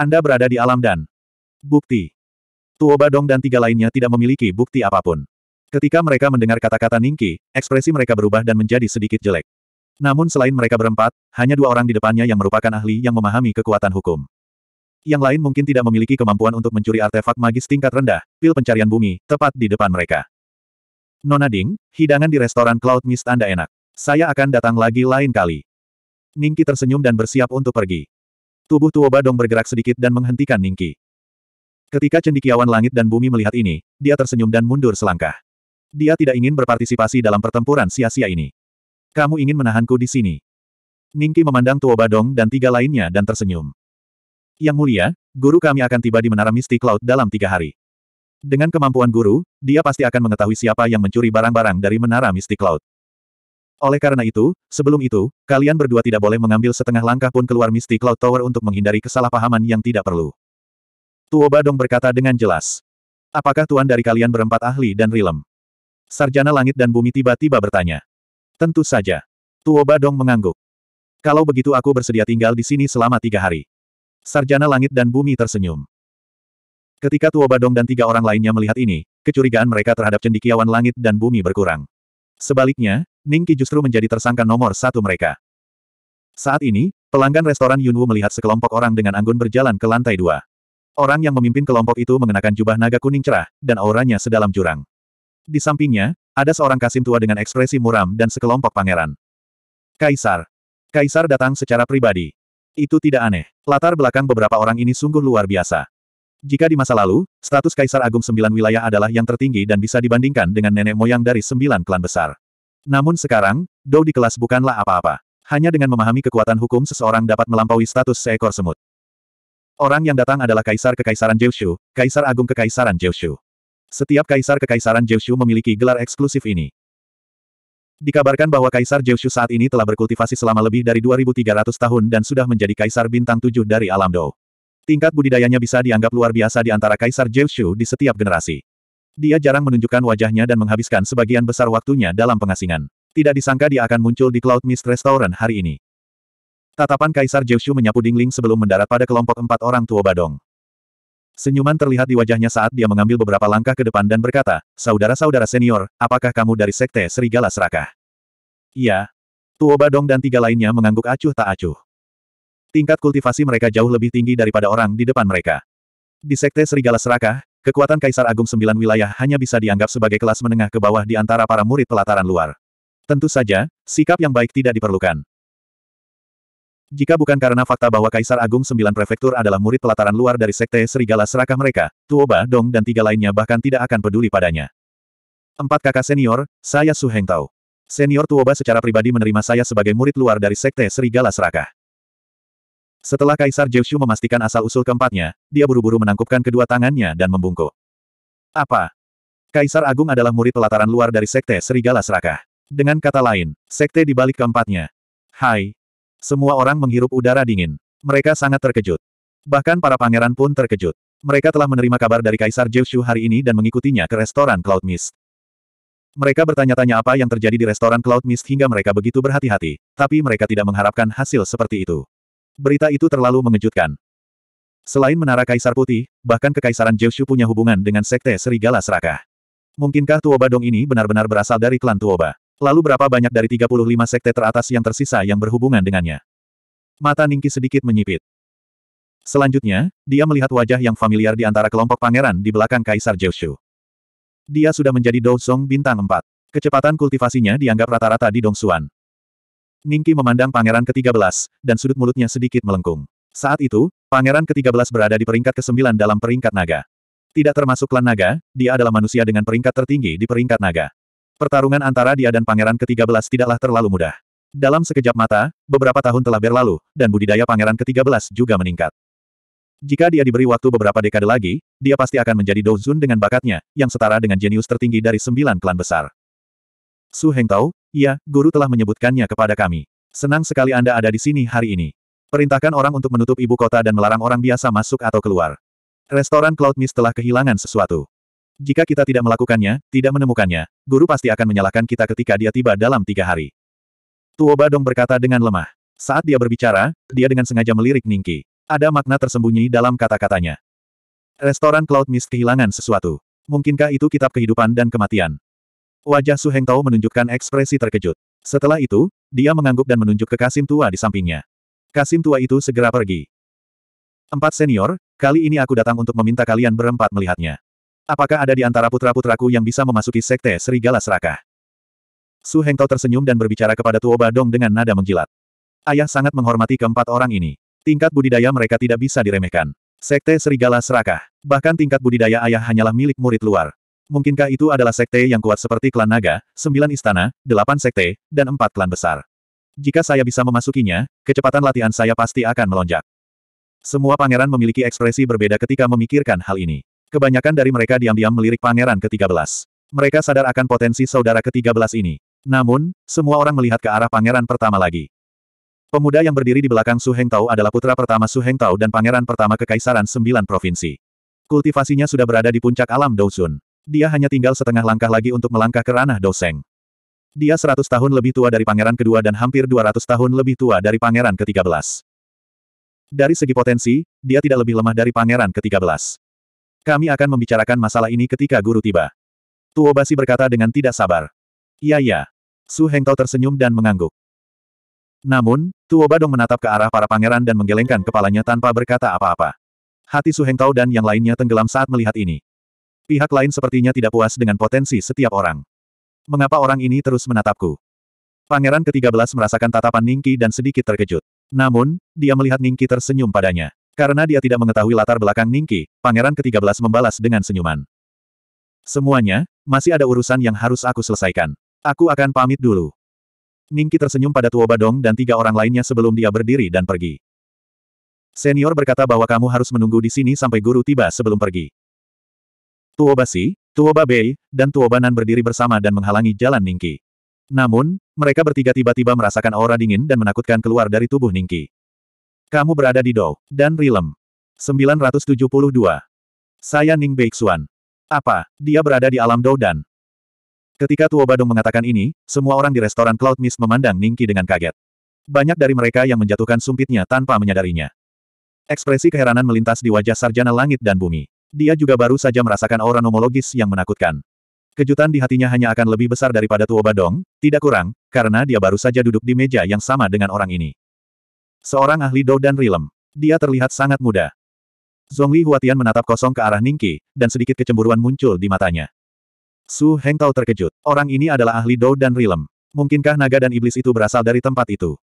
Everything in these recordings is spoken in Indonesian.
Anda berada di alam dan bukti. Tuo Dong dan tiga lainnya tidak memiliki bukti apapun. Ketika mereka mendengar kata-kata Ningki, ekspresi mereka berubah dan menjadi sedikit jelek. Namun selain mereka berempat, hanya dua orang di depannya yang merupakan ahli yang memahami kekuatan hukum. Yang lain mungkin tidak memiliki kemampuan untuk mencuri artefak magis tingkat rendah, pil pencarian bumi, tepat di depan mereka. Nona Ding, hidangan di restoran Cloud Mist Anda enak. Saya akan datang lagi lain kali. Ningki tersenyum dan bersiap untuk pergi. Tubuh Tuo Dong bergerak sedikit dan menghentikan Ningki. Ketika cendikiawan langit dan bumi melihat ini, dia tersenyum dan mundur selangkah. Dia tidak ingin berpartisipasi dalam pertempuran sia-sia ini. Kamu ingin menahanku di sini. Ningki memandang Tuo Dong dan tiga lainnya dan tersenyum. Yang mulia, guru kami akan tiba di Menara Mistik Cloud dalam tiga hari. Dengan kemampuan guru, dia pasti akan mengetahui siapa yang mencuri barang-barang dari Menara Mistik Cloud. Oleh karena itu, sebelum itu, kalian berdua tidak boleh mengambil setengah langkah pun keluar Misty Cloud Tower untuk menghindari kesalahpahaman yang tidak perlu. Tuoba Badong berkata dengan jelas. Apakah tuan dari kalian berempat ahli dan rilem? Sarjana langit dan bumi tiba-tiba bertanya. Tentu saja. Tuoba Badong mengangguk. Kalau begitu aku bersedia tinggal di sini selama tiga hari. Sarjana langit dan bumi tersenyum. Ketika Tuo Badong dan tiga orang lainnya melihat ini, kecurigaan mereka terhadap cendikiawan langit dan bumi berkurang. Sebaliknya, Ningki justru menjadi tersangka nomor satu mereka. Saat ini, pelanggan restoran Yunwu melihat sekelompok orang dengan anggun berjalan ke lantai dua. Orang yang memimpin kelompok itu mengenakan jubah naga kuning cerah, dan auranya sedalam jurang. Di sampingnya, ada seorang kasim tua dengan ekspresi muram dan sekelompok pangeran. Kaisar. Kaisar datang secara pribadi. Itu tidak aneh. Latar belakang beberapa orang ini sungguh luar biasa. Jika di masa lalu, status Kaisar Agung Sembilan Wilayah adalah yang tertinggi dan bisa dibandingkan dengan nenek moyang dari sembilan klan besar. Namun sekarang, Dou di kelas bukanlah apa-apa. Hanya dengan memahami kekuatan hukum seseorang dapat melampaui status seekor semut. Orang yang datang adalah kaisar kekaisaran Jiushu, kaisar agung kekaisaran Jiushu. Setiap kaisar kekaisaran Jiushu memiliki gelar eksklusif ini. Dikabarkan bahwa kaisar Jiushu saat ini telah berkultivasi selama lebih dari 2300 tahun dan sudah menjadi kaisar bintang 7 dari alam Dou. Tingkat budidayanya bisa dianggap luar biasa di antara kaisar Jiushu di setiap generasi. Dia jarang menunjukkan wajahnya dan menghabiskan sebagian besar waktunya dalam pengasingan. Tidak disangka dia akan muncul di Cloud Mist Restaurant hari ini. Tatapan Kaisar Jiushu menyapu dingling sebelum mendarat pada kelompok empat orang tua Badong. Senyuman terlihat di wajahnya saat dia mengambil beberapa langkah ke depan dan berkata, Saudara-saudara senior, apakah kamu dari Sekte Serigala Serakah? Iya. Tuo Badong dan tiga lainnya mengangguk acuh tak acuh. Tingkat kultivasi mereka jauh lebih tinggi daripada orang di depan mereka. Di Sekte Serigala Serakah, Kekuatan Kaisar Agung Sembilan Wilayah hanya bisa dianggap sebagai kelas menengah ke bawah di antara para murid pelataran luar. Tentu saja, sikap yang baik tidak diperlukan. Jika bukan karena fakta bahwa Kaisar Agung Sembilan Prefektur adalah murid pelataran luar dari Sekte Serigala Serakah mereka, Tuoba Dong dan tiga lainnya bahkan tidak akan peduli padanya. Empat kakak senior, saya Su Heng Senior Tuoba secara pribadi menerima saya sebagai murid luar dari Sekte Serigala Serakah. Setelah Kaisar Jeushu memastikan asal-usul keempatnya, dia buru-buru menangkupkan kedua tangannya dan membungkuk. Apa? Kaisar Agung adalah murid pelataran luar dari Sekte Serigala Serakah. Dengan kata lain, Sekte di balik keempatnya. Hai. Semua orang menghirup udara dingin. Mereka sangat terkejut. Bahkan para pangeran pun terkejut. Mereka telah menerima kabar dari Kaisar Jeushu hari ini dan mengikutinya ke restoran Cloud Mist. Mereka bertanya-tanya apa yang terjadi di restoran Cloud Mist hingga mereka begitu berhati-hati, tapi mereka tidak mengharapkan hasil seperti itu berita itu terlalu mengejutkan. Selain menara Kaisar Putih, bahkan Kekaisaran Jiushu punya hubungan dengan Sekte Serigala Serakah. Mungkinkah Tuoba Dong ini benar-benar berasal dari klan Tuoba? Lalu berapa banyak dari 35 sekte teratas yang tersisa yang berhubungan dengannya? Mata Ningki sedikit menyipit. Selanjutnya, dia melihat wajah yang familiar di antara kelompok pangeran di belakang Kaisar Jiushu. Dia sudah menjadi Dou Song bintang 4. Kecepatan kultivasinya dianggap rata-rata di Dong Xuan. Ningki memandang pangeran ke-13, dan sudut mulutnya sedikit melengkung. Saat itu, pangeran ke-13 berada di peringkat ke-9 dalam peringkat naga. Tidak termasuk klan naga, dia adalah manusia dengan peringkat tertinggi di peringkat naga. Pertarungan antara dia dan pangeran ke-13 tidaklah terlalu mudah. Dalam sekejap mata, beberapa tahun telah berlalu, dan budidaya pangeran ke-13 juga meningkat. Jika dia diberi waktu beberapa dekade lagi, dia pasti akan menjadi Douzun dengan bakatnya, yang setara dengan jenius tertinggi dari sembilan klan besar. Su Heng Hengtao, Iya, guru telah menyebutkannya kepada kami. Senang sekali Anda ada di sini hari ini. Perintahkan orang untuk menutup ibu kota dan melarang orang biasa masuk atau keluar. Restoran Cloud Mist telah kehilangan sesuatu. Jika kita tidak melakukannya, tidak menemukannya, guru pasti akan menyalahkan kita ketika dia tiba dalam tiga hari. Tuo Badong berkata dengan lemah. Saat dia berbicara, dia dengan sengaja melirik Ningki. Ada makna tersembunyi dalam kata-katanya. Restoran Cloud Mist kehilangan sesuatu. Mungkinkah itu kitab kehidupan dan kematian? Wajah Su Heng Tao menunjukkan ekspresi terkejut. Setelah itu, dia mengangguk dan menunjuk ke Kasim tua di sampingnya. Kasim tua itu segera pergi. Empat senior, kali ini aku datang untuk meminta kalian berempat melihatnya. Apakah ada di antara putra-putraku yang bisa memasuki sekte Serigala Serakah? Su Heng Tao tersenyum dan berbicara kepada Tuoba Dong dengan nada menjilat. Ayah sangat menghormati keempat orang ini. Tingkat budidaya mereka tidak bisa diremehkan. Sekte Serigala Serakah. Bahkan tingkat budidaya ayah hanyalah milik murid luar. Mungkinkah itu adalah sekte yang kuat seperti klan naga, sembilan istana, delapan sekte, dan empat klan besar? Jika saya bisa memasukinya, kecepatan latihan saya pasti akan melonjak. Semua pangeran memiliki ekspresi berbeda ketika memikirkan hal ini. Kebanyakan dari mereka diam-diam melirik pangeran ke-13. Mereka sadar akan potensi saudara ke-13 ini. Namun, semua orang melihat ke arah pangeran pertama lagi. Pemuda yang berdiri di belakang Su Heng Tao adalah putra pertama Su Heng Tao dan pangeran pertama Kekaisaran Sembilan Provinsi. Kultivasinya sudah berada di puncak alam Douzun. Dia hanya tinggal setengah langkah lagi untuk melangkah ke ranah Doseng. Dia seratus tahun lebih tua dari pangeran kedua dan hampir dua ratus tahun lebih tua dari pangeran ke-13. Dari segi potensi, dia tidak lebih lemah dari pangeran ke-13. Kami akan membicarakan masalah ini ketika guru tiba. Tuobasi berkata dengan tidak sabar. Iya ya. Su Hengtao tersenyum dan mengangguk. Namun, Tuo Badong menatap ke arah para pangeran dan menggelengkan kepalanya tanpa berkata apa-apa. Hati Su Hengtao dan yang lainnya tenggelam saat melihat ini. Pihak lain sepertinya tidak puas dengan potensi setiap orang. Mengapa orang ini terus menatapku? Pangeran ke-13 merasakan tatapan Ningki dan sedikit terkejut. Namun, dia melihat Ningki tersenyum padanya. Karena dia tidak mengetahui latar belakang Ningki, pangeran ke-13 membalas dengan senyuman. Semuanya, masih ada urusan yang harus aku selesaikan. Aku akan pamit dulu. Ningki tersenyum pada Tuo Badong dan tiga orang lainnya sebelum dia berdiri dan pergi. Senior berkata bahwa kamu harus menunggu di sini sampai guru tiba sebelum pergi. Tuoba Si, Tuoba Bei, dan Tuoba Nan berdiri bersama dan menghalangi jalan Ningki. Namun, mereka bertiga tiba-tiba merasakan aura dingin dan menakutkan keluar dari tubuh Ningki. Kamu berada di Dou, dan Rilem. 972. Saya Ning Beixuan. Apa, dia berada di alam Dou dan... Ketika Tuo Badong mengatakan ini, semua orang di restoran Cloud Mist memandang Ningki dengan kaget. Banyak dari mereka yang menjatuhkan sumpitnya tanpa menyadarinya. Ekspresi keheranan melintas di wajah sarjana langit dan bumi. Dia juga baru saja merasakan aura nomologis yang menakutkan. Kejutan di hatinya hanya akan lebih besar daripada Tuo Badong, tidak kurang, karena dia baru saja duduk di meja yang sama dengan orang ini. Seorang ahli Dou dan Rilem. Dia terlihat sangat muda. Zhongli Huatian menatap kosong ke arah Ningki, dan sedikit kecemburuan muncul di matanya. Su Heng Tao terkejut. Orang ini adalah ahli Dou dan Rilem. Mungkinkah naga dan iblis itu berasal dari tempat itu?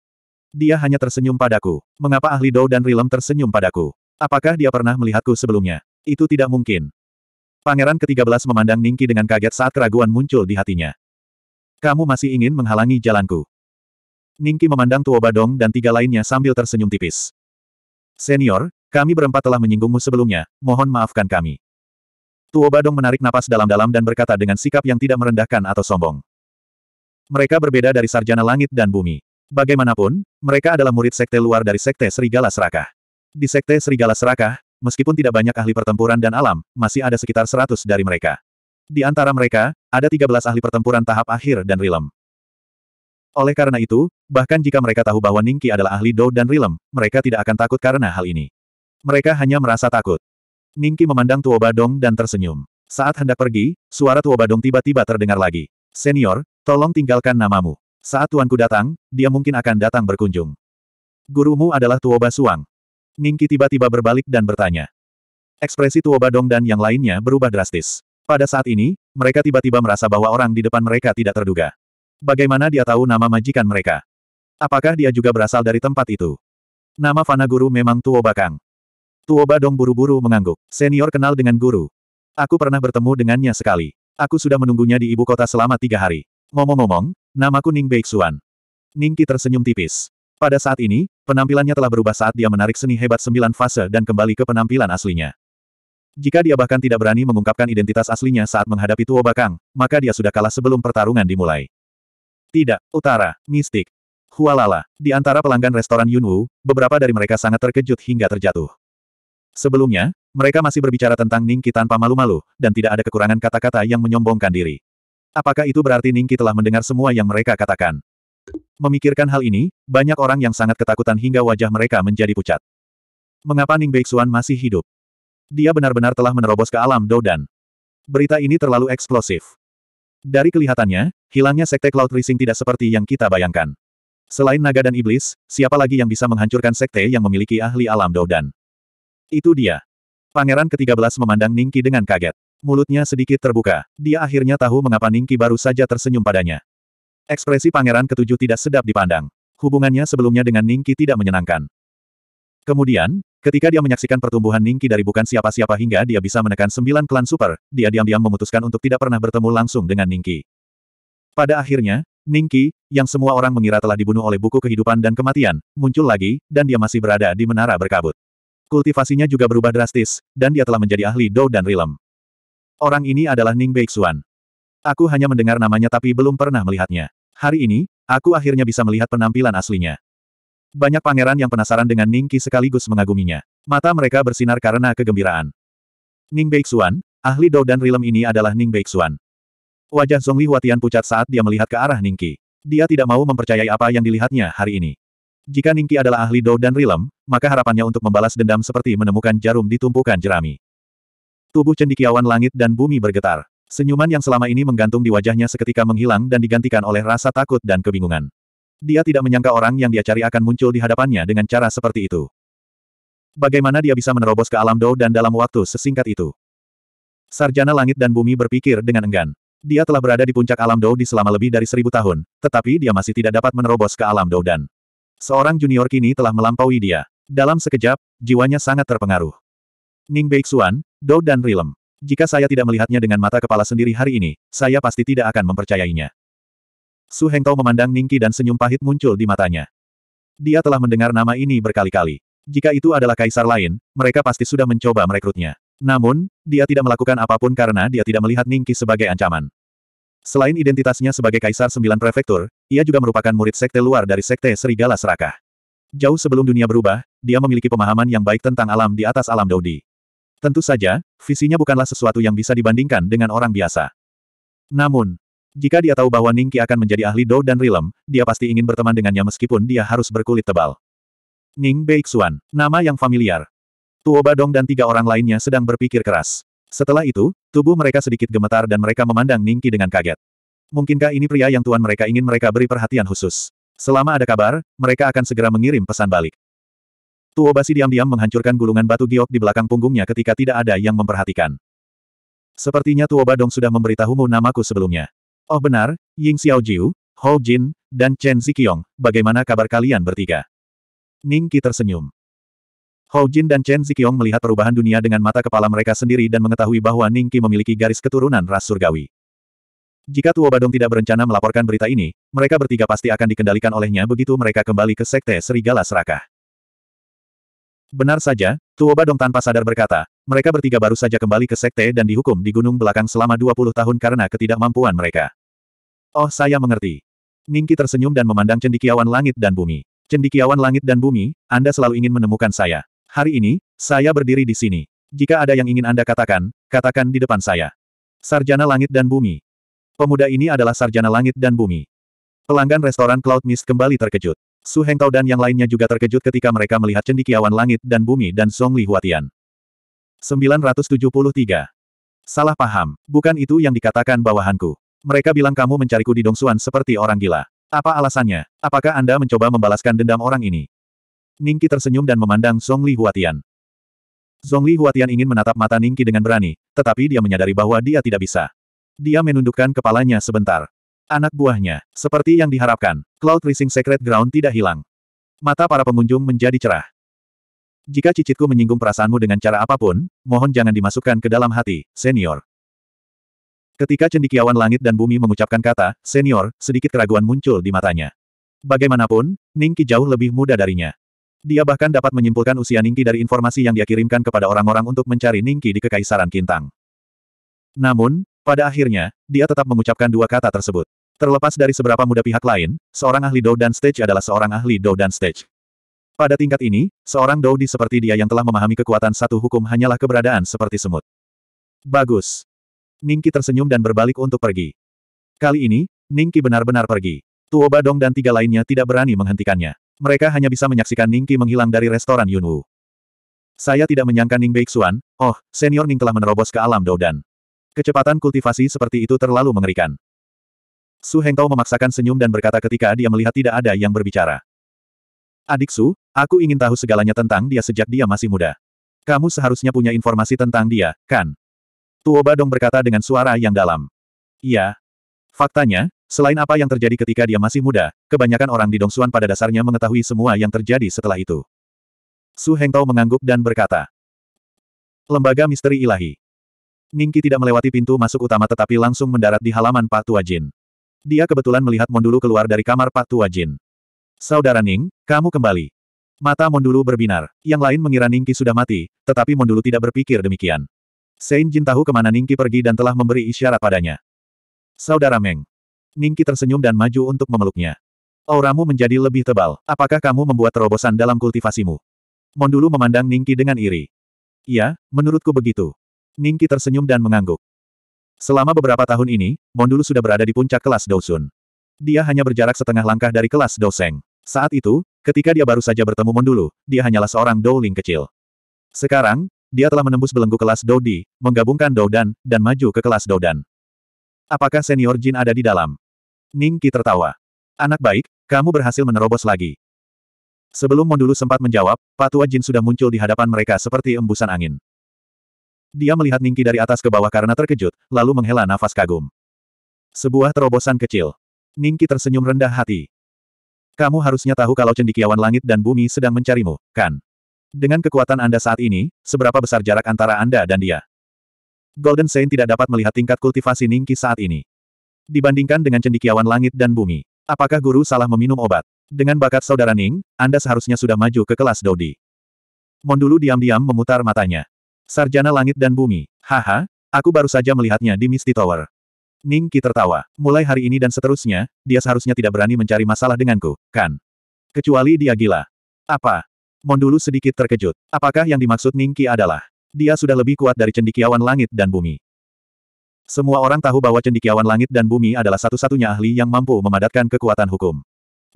Dia hanya tersenyum padaku. Mengapa ahli Dou dan Rilem tersenyum padaku? Apakah dia pernah melihatku sebelumnya? Itu tidak mungkin. Pangeran ke-13 memandang Ningki dengan kaget saat keraguan muncul di hatinya. Kamu masih ingin menghalangi jalanku. Ningki memandang Tuo Badong dan tiga lainnya sambil tersenyum tipis. Senior, kami berempat telah menyinggungmu sebelumnya, mohon maafkan kami. Tuo Badong menarik napas dalam-dalam dan berkata dengan sikap yang tidak merendahkan atau sombong. Mereka berbeda dari sarjana langit dan bumi. Bagaimanapun, mereka adalah murid sekte luar dari sekte Serigala Serakah. Di sekte Serigala Serakah, Meskipun tidak banyak ahli pertempuran dan alam, masih ada sekitar 100 dari mereka. Di antara mereka, ada 13 ahli pertempuran tahap akhir dan rilem. Oleh karena itu, bahkan jika mereka tahu bahwa Ningki adalah ahli Dou dan rilem, mereka tidak akan takut karena hal ini. Mereka hanya merasa takut. Ningki memandang Tuo Badong dan tersenyum. Saat hendak pergi, suara Tuo Badong tiba-tiba terdengar lagi. Senior, tolong tinggalkan namamu. Saat tuanku datang, dia mungkin akan datang berkunjung. Gurumu adalah Tuoba Suang. Ningki tiba-tiba berbalik dan bertanya. Ekspresi Tuo Badong dan yang lainnya berubah drastis. Pada saat ini, mereka tiba-tiba merasa bahwa orang di depan mereka tidak terduga. Bagaimana dia tahu nama majikan mereka? Apakah dia juga berasal dari tempat itu? Nama Fana Guru memang Tuo Bakang. Tuo Badong buru-buru mengangguk. Senior kenal dengan guru. Aku pernah bertemu dengannya sekali. Aku sudah menunggunya di ibu kota selama tiga hari. Ngomong-ngomong, namaku Ning Beixuan. Ningki tersenyum tipis. Pada saat ini, penampilannya telah berubah saat dia menarik seni hebat sembilan fase dan kembali ke penampilan aslinya. Jika dia bahkan tidak berani mengungkapkan identitas aslinya saat menghadapi Tuo Bakang, maka dia sudah kalah sebelum pertarungan dimulai. Tidak, utara, mistik. Hualala, di antara pelanggan restoran Yunwu, beberapa dari mereka sangat terkejut hingga terjatuh. Sebelumnya, mereka masih berbicara tentang Ningki tanpa malu-malu, dan tidak ada kekurangan kata-kata yang menyombongkan diri. Apakah itu berarti Ningki telah mendengar semua yang mereka katakan? Memikirkan hal ini, banyak orang yang sangat ketakutan hingga wajah mereka menjadi pucat. Mengapa Ning Beixuan masih hidup? Dia benar-benar telah menerobos ke alam Doudan. Berita ini terlalu eksplosif. Dari kelihatannya, hilangnya Sekte Cloud Rising tidak seperti yang kita bayangkan. Selain naga dan iblis, siapa lagi yang bisa menghancurkan sekte yang memiliki ahli alam Doudan? Itu dia. Pangeran ke-13 memandang Ningki dengan kaget. Mulutnya sedikit terbuka. Dia akhirnya tahu mengapa Ningki baru saja tersenyum padanya. Ekspresi pangeran ketujuh tidak sedap dipandang. Hubungannya sebelumnya dengan Ningki tidak menyenangkan. Kemudian, ketika dia menyaksikan pertumbuhan Ningki dari bukan siapa-siapa hingga dia bisa menekan sembilan klan super, dia diam-diam memutuskan untuk tidak pernah bertemu langsung dengan Ningki. Pada akhirnya, Ningki, yang semua orang mengira telah dibunuh oleh buku kehidupan dan kematian, muncul lagi, dan dia masih berada di menara berkabut. Kultivasinya juga berubah drastis, dan dia telah menjadi ahli Dou dan Rilem. Orang ini adalah Ning Beixuan. Aku hanya mendengar namanya tapi belum pernah melihatnya. Hari ini, aku akhirnya bisa melihat penampilan aslinya. Banyak pangeran yang penasaran dengan Ning Qi sekaligus mengaguminya. Mata mereka bersinar karena kegembiraan. Ning Beixuan, ahli Dou dan Rilem ini adalah Ning Beixuan. Wajah Zhongli Huatian pucat saat dia melihat ke arah Ning Qi. Dia tidak mau mempercayai apa yang dilihatnya hari ini. Jika Ning Qi adalah ahli Dou dan Rilem, maka harapannya untuk membalas dendam seperti menemukan jarum di tumpukan jerami. Tubuh cendikiawan langit dan bumi bergetar. Senyuman yang selama ini menggantung di wajahnya seketika menghilang dan digantikan oleh rasa takut dan kebingungan. Dia tidak menyangka orang yang dia cari akan muncul di hadapannya dengan cara seperti itu. Bagaimana dia bisa menerobos ke alam Dou dan dalam waktu sesingkat itu? Sarjana langit dan bumi berpikir dengan enggan. Dia telah berada di puncak alam Dou di selama lebih dari seribu tahun, tetapi dia masih tidak dapat menerobos ke alam Dou dan seorang junior kini telah melampaui dia. Dalam sekejap, jiwanya sangat terpengaruh. Ning Beixuan, Dou dan Rilem. Jika saya tidak melihatnya dengan mata kepala sendiri hari ini, saya pasti tidak akan mempercayainya. Su Hengtao memandang Ningki dan senyum pahit muncul di matanya. Dia telah mendengar nama ini berkali-kali. Jika itu adalah kaisar lain, mereka pasti sudah mencoba merekrutnya. Namun, dia tidak melakukan apapun karena dia tidak melihat Ningki sebagai ancaman. Selain identitasnya sebagai kaisar sembilan prefektur, ia juga merupakan murid sekte luar dari sekte Serigala Serakah. Jauh sebelum dunia berubah, dia memiliki pemahaman yang baik tentang alam di atas alam Dodi. Tentu saja, visinya bukanlah sesuatu yang bisa dibandingkan dengan orang biasa. Namun, jika dia tahu bahwa Ningki akan menjadi ahli Dou dan Rilem, dia pasti ingin berteman dengannya meskipun dia harus berkulit tebal. Ning Beixuan, nama yang familiar. Tuo Badong dan tiga orang lainnya sedang berpikir keras. Setelah itu, tubuh mereka sedikit gemetar dan mereka memandang Ningki dengan kaget. Mungkinkah ini pria yang tuan mereka ingin mereka beri perhatian khusus? Selama ada kabar, mereka akan segera mengirim pesan balik. Tuobasi diam-diam menghancurkan gulungan batu giok di belakang punggungnya ketika tidak ada yang memperhatikan. Sepertinya Tuobadong Badong sudah memberitahumu namaku sebelumnya. Oh benar, Ying Xiaojiu, Hou Jin, dan Chen Ziqiong, bagaimana kabar kalian bertiga? Ning Qi tersenyum. Hou Jin dan Chen Ziqiong melihat perubahan dunia dengan mata kepala mereka sendiri dan mengetahui bahwa Ning Qi memiliki garis keturunan ras surgawi. Jika Tuo Badong tidak berencana melaporkan berita ini, mereka bertiga pasti akan dikendalikan olehnya begitu mereka kembali ke Sekte Serigala Serakah. Benar saja, Tuoba Dong tanpa sadar berkata, mereka bertiga baru saja kembali ke sekte dan dihukum di gunung belakang selama 20 tahun karena ketidakmampuan mereka. Oh saya mengerti. Ningki tersenyum dan memandang cendikiawan langit dan bumi. Cendikiawan langit dan bumi, Anda selalu ingin menemukan saya. Hari ini, saya berdiri di sini. Jika ada yang ingin Anda katakan, katakan di depan saya. Sarjana langit dan bumi. Pemuda ini adalah sarjana langit dan bumi. Pelanggan restoran Cloud Mist kembali terkejut. Su Hengtao dan yang lainnya juga terkejut ketika mereka melihat cendikiawan langit dan bumi dan Song Li Huatian. 973. Salah paham, bukan itu yang dikatakan bawahanku. Mereka bilang kamu mencariku di Dongsuan seperti orang gila. Apa alasannya? Apakah Anda mencoba membalaskan dendam orang ini? Ningki tersenyum dan memandang Song Li Huatian. Song Li Huatian ingin menatap mata Ningki dengan berani, tetapi dia menyadari bahwa dia tidak bisa. Dia menundukkan kepalanya sebentar. Anak buahnya, seperti yang diharapkan, Cloud Rising Secret Ground tidak hilang. Mata para pengunjung menjadi cerah. Jika cicitku menyinggung perasaanmu dengan cara apapun, mohon jangan dimasukkan ke dalam hati, senior. Ketika cendikiawan langit dan bumi mengucapkan kata, senior, sedikit keraguan muncul di matanya. Bagaimanapun, Ningki jauh lebih muda darinya. Dia bahkan dapat menyimpulkan usia Ningki dari informasi yang dia kirimkan kepada orang-orang untuk mencari Ningki di Kekaisaran Kintang. Namun, pada akhirnya, dia tetap mengucapkan dua kata tersebut. Terlepas dari seberapa muda pihak lain, seorang ahli Dou dan Stage adalah seorang ahli Dou dan Stage. Pada tingkat ini, seorang Dou di seperti dia yang telah memahami kekuatan satu hukum hanyalah keberadaan seperti semut. Bagus. Ningki tersenyum dan berbalik untuk pergi. Kali ini, Ningki benar-benar pergi. Tuo Badong dan tiga lainnya tidak berani menghentikannya. Mereka hanya bisa menyaksikan Ningki menghilang dari restoran Yunwu. Saya tidak menyangka Ning Beixuan. oh, senior Ning telah menerobos ke alam Doudan. Kecepatan kultivasi seperti itu terlalu mengerikan. Su Hengtao memaksakan senyum dan berkata ketika dia melihat tidak ada yang berbicara. Adik Su, aku ingin tahu segalanya tentang dia sejak dia masih muda. Kamu seharusnya punya informasi tentang dia, kan? Tuo Badong berkata dengan suara yang dalam. Iya. Faktanya, selain apa yang terjadi ketika dia masih muda, kebanyakan orang di Dongsuan pada dasarnya mengetahui semua yang terjadi setelah itu. Su Hengtao mengangguk dan berkata. Lembaga Misteri Ilahi. Ningki tidak melewati pintu masuk utama tetapi langsung mendarat di halaman Pak Tua Jin. Dia kebetulan melihat Mondulu keluar dari kamar Pak Tua Jin. Saudara Ning, kamu kembali. Mata Mondulu berbinar. Yang lain mengira Ningki sudah mati, tetapi Mondulu tidak berpikir demikian. Sein Jin tahu kemana Ningki pergi dan telah memberi isyarat padanya. Saudara Meng. Ningki tersenyum dan maju untuk memeluknya. Auramu menjadi lebih tebal. Apakah kamu membuat terobosan dalam kultivasimu? Mondulu memandang Ningki dengan iri. Iya, menurutku begitu. Ningki tersenyum dan mengangguk. Selama beberapa tahun ini, Mondulu sudah berada di puncak kelas Dousun. Dia hanya berjarak setengah langkah dari kelas Douseng. Saat itu, ketika dia baru saja bertemu Mondulu, dia hanyalah seorang Douling kecil. Sekarang, dia telah menembus belenggu kelas Doudi, menggabungkan Doudan, dan maju ke kelas Doudan. Apakah senior Jin ada di dalam? Ning Qi tertawa. Anak baik, kamu berhasil menerobos lagi. Sebelum Mondulu sempat menjawab, Patua Jin sudah muncul di hadapan mereka seperti embusan angin. Dia melihat Ningki dari atas ke bawah karena terkejut, lalu menghela nafas kagum. Sebuah terobosan kecil. Ningki tersenyum rendah hati. Kamu harusnya tahu kalau cendikiawan langit dan bumi sedang mencarimu, kan? Dengan kekuatan Anda saat ini, seberapa besar jarak antara Anda dan dia? Golden Saint tidak dapat melihat tingkat kultivasi Ningki saat ini. Dibandingkan dengan cendikiawan langit dan bumi, apakah guru salah meminum obat? Dengan bakat saudara Ning, Anda seharusnya sudah maju ke kelas Dodi. Mondulu diam-diam memutar matanya. Sarjana langit dan bumi. Haha, aku baru saja melihatnya di Misty Tower. Ning Qi tertawa. Mulai hari ini dan seterusnya, dia seharusnya tidak berani mencari masalah denganku, kan? Kecuali dia gila. Apa? Mondulu sedikit terkejut. Apakah yang dimaksud Ning Qi adalah? Dia sudah lebih kuat dari cendikiawan langit dan bumi. Semua orang tahu bahwa cendikiawan langit dan bumi adalah satu-satunya ahli yang mampu memadatkan kekuatan hukum.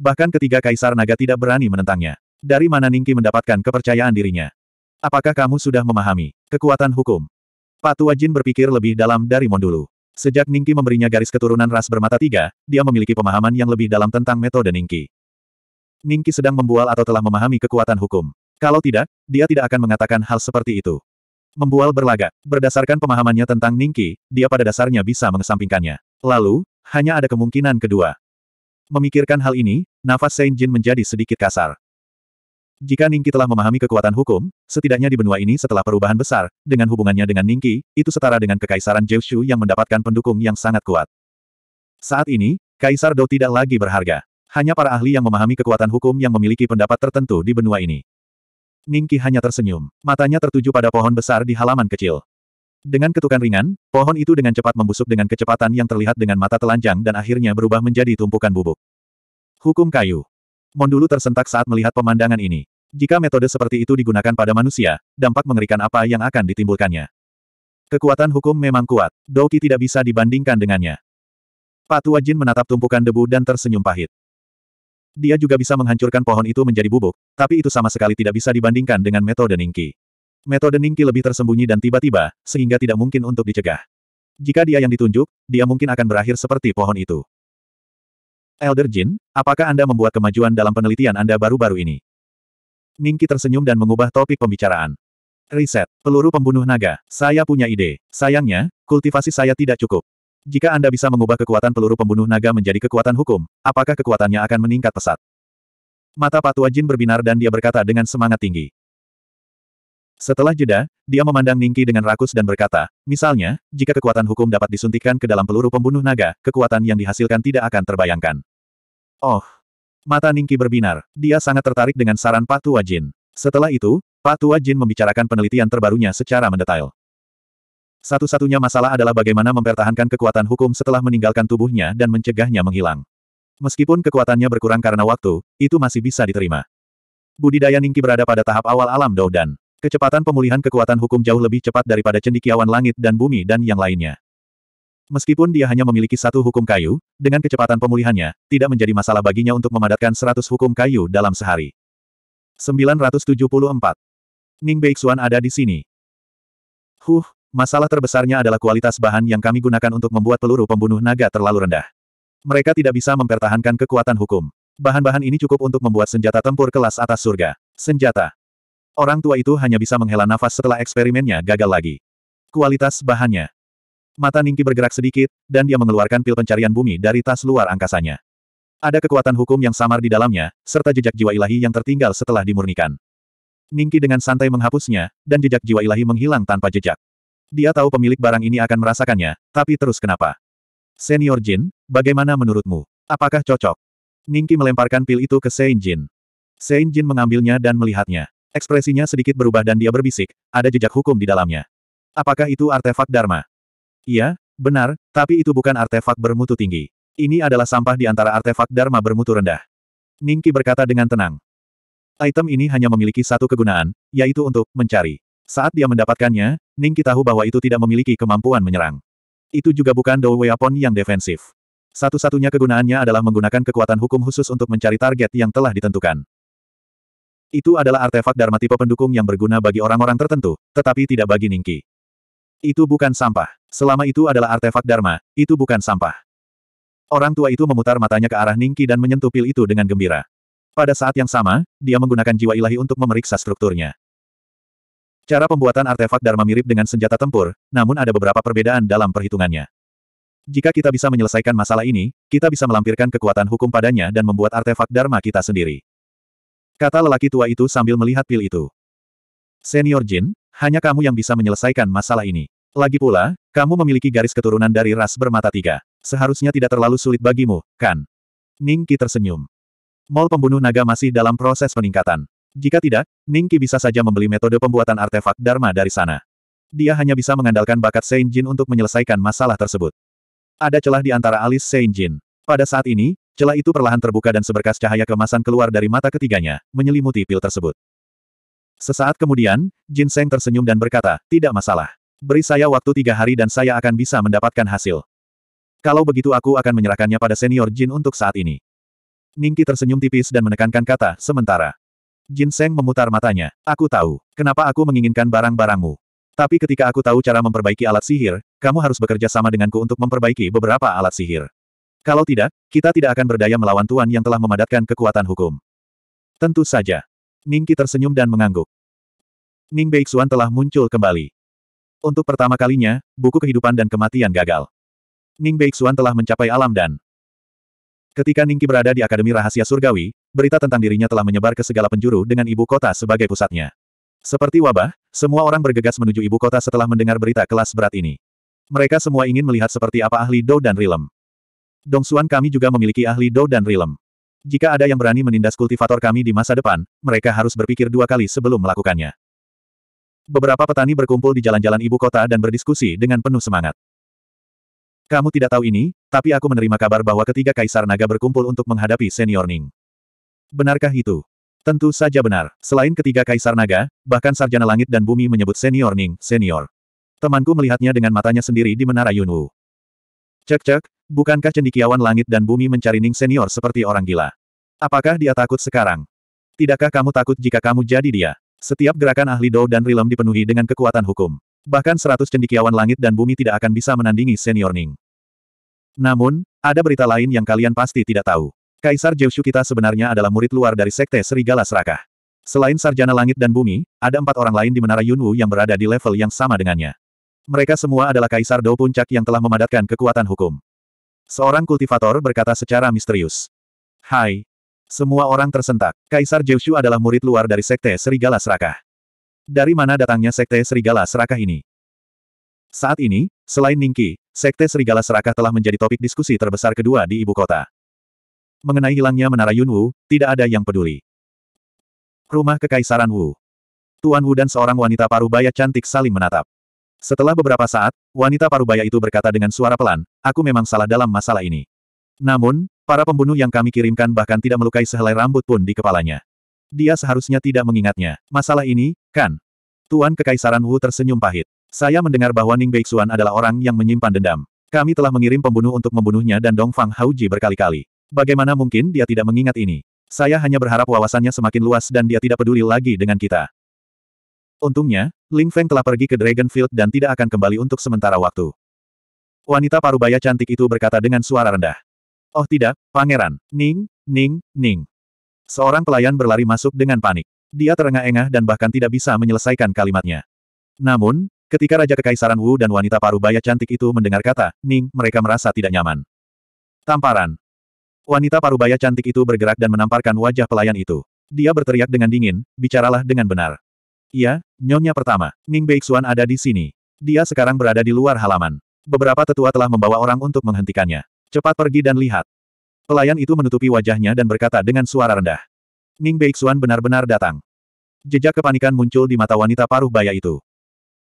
Bahkan ketiga kaisar naga tidak berani menentangnya. Dari mana Ningki mendapatkan kepercayaan dirinya? Apakah kamu sudah memahami? Kekuatan hukum. Pak tua Jin berpikir lebih dalam dari Mondulu. Sejak Ningki memberinya garis keturunan ras bermata tiga, dia memiliki pemahaman yang lebih dalam tentang metode Ningki. Ningki sedang membual atau telah memahami kekuatan hukum. Kalau tidak, dia tidak akan mengatakan hal seperti itu. Membual berlagak. Berdasarkan pemahamannya tentang Ningki, dia pada dasarnya bisa mengesampingkannya. Lalu, hanya ada kemungkinan kedua. Memikirkan hal ini, nafas Saint Jin menjadi sedikit kasar. Jika Ningki telah memahami kekuatan hukum, setidaknya di benua ini setelah perubahan besar, dengan hubungannya dengan Ningki, itu setara dengan kekaisaran Jiushu yang mendapatkan pendukung yang sangat kuat. Saat ini, Kaisar Dou tidak lagi berharga. Hanya para ahli yang memahami kekuatan hukum yang memiliki pendapat tertentu di benua ini. Ningki hanya tersenyum, matanya tertuju pada pohon besar di halaman kecil. Dengan ketukan ringan, pohon itu dengan cepat membusuk dengan kecepatan yang terlihat dengan mata telanjang dan akhirnya berubah menjadi tumpukan bubuk. Hukum kayu. Mondulu tersentak saat melihat pemandangan ini. Jika metode seperti itu digunakan pada manusia, dampak mengerikan apa yang akan ditimbulkannya. Kekuatan hukum memang kuat, Douki tidak bisa dibandingkan dengannya. Patua Jin menatap tumpukan debu dan tersenyum pahit. Dia juga bisa menghancurkan pohon itu menjadi bubuk, tapi itu sama sekali tidak bisa dibandingkan dengan metode Ningki. Metode Ningki lebih tersembunyi dan tiba-tiba, sehingga tidak mungkin untuk dicegah. Jika dia yang ditunjuk, dia mungkin akan berakhir seperti pohon itu. Elder Jin, apakah Anda membuat kemajuan dalam penelitian Anda baru-baru ini? Ningki tersenyum dan mengubah topik pembicaraan. Riset, peluru pembunuh naga, saya punya ide. Sayangnya, kultivasi saya tidak cukup. Jika Anda bisa mengubah kekuatan peluru pembunuh naga menjadi kekuatan hukum, apakah kekuatannya akan meningkat pesat? Mata Patua Jin berbinar dan dia berkata dengan semangat tinggi. Setelah jeda, dia memandang Ningki dengan rakus dan berkata, misalnya, jika kekuatan hukum dapat disuntikkan ke dalam peluru pembunuh naga, kekuatan yang dihasilkan tidak akan terbayangkan. Oh, Mata Ningki berbinar, dia sangat tertarik dengan saran Pak Tua Jin. Setelah itu, Pak Tua Jin membicarakan penelitian terbarunya secara mendetail. Satu-satunya masalah adalah bagaimana mempertahankan kekuatan hukum setelah meninggalkan tubuhnya dan mencegahnya menghilang. Meskipun kekuatannya berkurang karena waktu, itu masih bisa diterima. Budidaya Ningki berada pada tahap awal alam dan Kecepatan pemulihan kekuatan hukum jauh lebih cepat daripada cendikiawan langit dan bumi dan yang lainnya. Meskipun dia hanya memiliki satu hukum kayu, dengan kecepatan pemulihannya, tidak menjadi masalah baginya untuk memadatkan seratus hukum kayu dalam sehari. 974. Ning Beixuan ada di sini. Huh, masalah terbesarnya adalah kualitas bahan yang kami gunakan untuk membuat peluru pembunuh naga terlalu rendah. Mereka tidak bisa mempertahankan kekuatan hukum. Bahan-bahan ini cukup untuk membuat senjata tempur kelas atas surga. Senjata. Orang tua itu hanya bisa menghela nafas setelah eksperimennya gagal lagi. Kualitas bahannya. Mata Ningki bergerak sedikit, dan dia mengeluarkan pil pencarian bumi dari tas luar angkasanya. Ada kekuatan hukum yang samar di dalamnya, serta jejak jiwa ilahi yang tertinggal setelah dimurnikan. Ningki dengan santai menghapusnya, dan jejak jiwa ilahi menghilang tanpa jejak. Dia tahu pemilik barang ini akan merasakannya, tapi terus kenapa? Senior Jin, bagaimana menurutmu? Apakah cocok? Ningki melemparkan pil itu ke Sein Jin. Sein Jin mengambilnya dan melihatnya. Ekspresinya sedikit berubah dan dia berbisik, ada jejak hukum di dalamnya. Apakah itu artefak Dharma? Iya, benar, tapi itu bukan artefak bermutu tinggi. Ini adalah sampah di antara artefak Dharma bermutu rendah. Ningki berkata dengan tenang. Item ini hanya memiliki satu kegunaan, yaitu untuk mencari. Saat dia mendapatkannya, Ningki tahu bahwa itu tidak memiliki kemampuan menyerang. Itu juga bukan Dou Weapon yang defensif. Satu-satunya kegunaannya adalah menggunakan kekuatan hukum khusus untuk mencari target yang telah ditentukan. Itu adalah artefak Dharma tipe pendukung yang berguna bagi orang-orang tertentu, tetapi tidak bagi Ningki. Itu bukan sampah. Selama itu adalah artefak Dharma, itu bukan sampah. Orang tua itu memutar matanya ke arah Ningki dan menyentuh pil itu dengan gembira. Pada saat yang sama, dia menggunakan jiwa ilahi untuk memeriksa strukturnya. Cara pembuatan artefak Dharma mirip dengan senjata tempur, namun ada beberapa perbedaan dalam perhitungannya. Jika kita bisa menyelesaikan masalah ini, kita bisa melampirkan kekuatan hukum padanya dan membuat artefak Dharma kita sendiri. Kata lelaki tua itu sambil melihat pil itu. Senior Jin, hanya kamu yang bisa menyelesaikan masalah ini. Lagi pula, kamu memiliki garis keturunan dari ras bermata tiga. Seharusnya tidak terlalu sulit bagimu, kan? Ningki tersenyum. Mol pembunuh naga masih dalam proses peningkatan. Jika tidak, Ningki bisa saja membeli metode pembuatan artefak Dharma dari sana. Dia hanya bisa mengandalkan bakat Saint Jin untuk menyelesaikan masalah tersebut. Ada celah di antara alis Saint Jin. Pada saat ini, celah itu perlahan terbuka dan seberkas cahaya kemasan keluar dari mata ketiganya, menyelimuti pil tersebut. Sesaat kemudian, Jin Seng tersenyum dan berkata, tidak masalah. Beri saya waktu tiga hari dan saya akan bisa mendapatkan hasil. Kalau begitu aku akan menyerahkannya pada senior Jin untuk saat ini. Ningki tersenyum tipis dan menekankan kata, sementara. Jin Seng memutar matanya. Aku tahu, kenapa aku menginginkan barang-barangmu. Tapi ketika aku tahu cara memperbaiki alat sihir, kamu harus bekerja sama denganku untuk memperbaiki beberapa alat sihir. Kalau tidak, kita tidak akan berdaya melawan Tuan yang telah memadatkan kekuatan hukum. Tentu saja. Ningki tersenyum dan mengangguk. Ning Beixuan telah muncul kembali. Untuk pertama kalinya, buku kehidupan dan kematian gagal. Ning Beixuan telah mencapai alam dan... Ketika Ningki berada di Akademi Rahasia Surgawi, berita tentang dirinya telah menyebar ke segala penjuru dengan ibu kota sebagai pusatnya. Seperti wabah, semua orang bergegas menuju ibu kota setelah mendengar berita kelas berat ini. Mereka semua ingin melihat seperti apa ahli Dou dan Rilem. Dongsuan kami juga memiliki ahli Dou dan Rilem. Jika ada yang berani menindas kultivator kami di masa depan, mereka harus berpikir dua kali sebelum melakukannya. Beberapa petani berkumpul di jalan-jalan ibu kota dan berdiskusi dengan penuh semangat. Kamu tidak tahu ini, tapi aku menerima kabar bahwa ketiga kaisar naga berkumpul untuk menghadapi senior Ning. Benarkah itu? Tentu saja benar. Selain ketiga kaisar naga, bahkan sarjana langit dan bumi menyebut senior Ning, senior. Temanku melihatnya dengan matanya sendiri di Menara Yunwu. Cek-cek, Bukankah cendikiawan langit dan bumi mencari Ning Senior seperti orang gila? Apakah dia takut sekarang? Tidakkah kamu takut jika kamu jadi dia? Setiap gerakan ahli Dou dan Rilem dipenuhi dengan kekuatan hukum. Bahkan seratus cendikiawan langit dan bumi tidak akan bisa menandingi Senior Ning. Namun, ada berita lain yang kalian pasti tidak tahu. Kaisar Jeushu kita sebenarnya adalah murid luar dari Sekte Serigala Serakah. Selain Sarjana Langit dan Bumi, ada empat orang lain di Menara Yunwu yang berada di level yang sama dengannya. Mereka semua adalah Kaisar Dou Puncak yang telah memadatkan kekuatan hukum. Seorang kultivator berkata secara misterius. Hai. Semua orang tersentak. Kaisar Jeushu adalah murid luar dari Sekte Serigala Serakah. Dari mana datangnya Sekte Serigala Serakah ini? Saat ini, selain Ningki, Sekte Serigala Serakah telah menjadi topik diskusi terbesar kedua di ibu kota. Mengenai hilangnya Menara Yunwu, tidak ada yang peduli. Rumah Kekaisaran Wu. Tuan Wu dan seorang wanita parubaya cantik saling menatap. Setelah beberapa saat, wanita parubaya itu berkata dengan suara pelan, aku memang salah dalam masalah ini. Namun, para pembunuh yang kami kirimkan bahkan tidak melukai sehelai rambut pun di kepalanya. Dia seharusnya tidak mengingatnya. Masalah ini, kan? Tuan Kekaisaran Wu tersenyum pahit. Saya mendengar bahwa Ning Beixuan adalah orang yang menyimpan dendam. Kami telah mengirim pembunuh untuk membunuhnya dan Dong Fang Haoji berkali-kali. Bagaimana mungkin dia tidak mengingat ini? Saya hanya berharap wawasannya semakin luas dan dia tidak peduli lagi dengan kita. Untungnya, Ling Feng telah pergi ke Dragonfield dan tidak akan kembali untuk sementara waktu. Wanita parubaya cantik itu berkata dengan suara rendah. Oh tidak, pangeran, Ning, Ning, Ning. Seorang pelayan berlari masuk dengan panik. Dia terengah-engah dan bahkan tidak bisa menyelesaikan kalimatnya. Namun, ketika Raja Kekaisaran Wu dan wanita parubaya cantik itu mendengar kata, Ning, mereka merasa tidak nyaman. Tamparan. Wanita parubaya cantik itu bergerak dan menamparkan wajah pelayan itu. Dia berteriak dengan dingin, bicaralah dengan benar. Iya, nyonya pertama, Ning Beixuan ada di sini. Dia sekarang berada di luar halaman. Beberapa tetua telah membawa orang untuk menghentikannya. Cepat pergi dan lihat. Pelayan itu menutupi wajahnya dan berkata dengan suara rendah. Ning Beixuan benar-benar datang. Jejak kepanikan muncul di mata wanita paruh baya itu.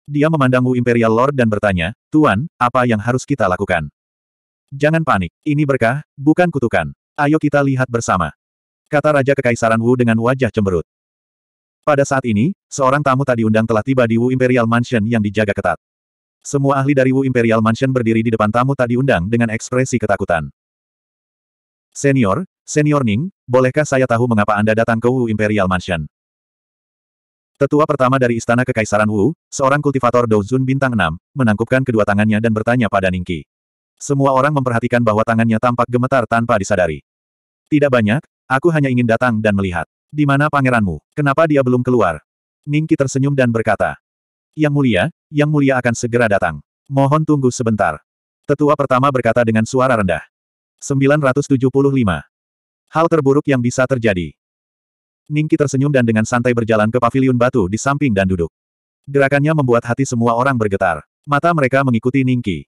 Dia memandang Wu Imperial Lord dan bertanya, Tuan, apa yang harus kita lakukan? Jangan panik, ini berkah, bukan kutukan. Ayo kita lihat bersama. Kata Raja Kekaisaran Wu dengan wajah cemberut. Pada saat ini, seorang tamu tadi undang telah tiba di Wu Imperial Mansion yang dijaga ketat. Semua ahli dari Wu Imperial Mansion berdiri di depan tamu tadi undang dengan ekspresi ketakutan. Senior, Senior Ning, bolehkah saya tahu mengapa Anda datang ke Wu Imperial Mansion? Tetua pertama dari Istana Kekaisaran Wu, seorang kultivator Douzun Bintang 6, menangkupkan kedua tangannya dan bertanya pada Ningki. Semua orang memperhatikan bahwa tangannya tampak gemetar tanpa disadari. Tidak banyak, aku hanya ingin datang dan melihat. Di mana pangeranmu? Kenapa dia belum keluar? Ningki tersenyum dan berkata. Yang mulia, yang mulia akan segera datang. Mohon tunggu sebentar. Tetua pertama berkata dengan suara rendah. 975. Hal terburuk yang bisa terjadi. Ningki tersenyum dan dengan santai berjalan ke paviliun batu di samping dan duduk. Gerakannya membuat hati semua orang bergetar. Mata mereka mengikuti Ningki.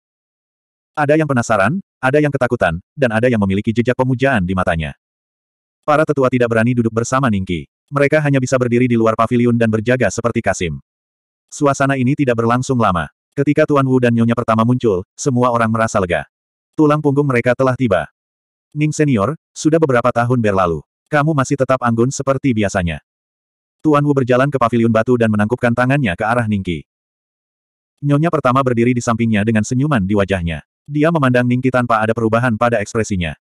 Ada yang penasaran, ada yang ketakutan, dan ada yang memiliki jejak pemujaan di matanya. Para tetua tidak berani duduk bersama Ningki. Mereka hanya bisa berdiri di luar pavilion dan berjaga seperti Kasim. Suasana ini tidak berlangsung lama. Ketika Tuan Wu dan Nyonya pertama muncul, semua orang merasa lega. Tulang punggung mereka telah tiba. Ning Senior, sudah beberapa tahun berlalu. Kamu masih tetap anggun seperti biasanya. Tuan Wu berjalan ke pavilion batu dan menangkupkan tangannya ke arah Ningki. Nyonya pertama berdiri di sampingnya dengan senyuman di wajahnya. Dia memandang Ningki tanpa ada perubahan pada ekspresinya.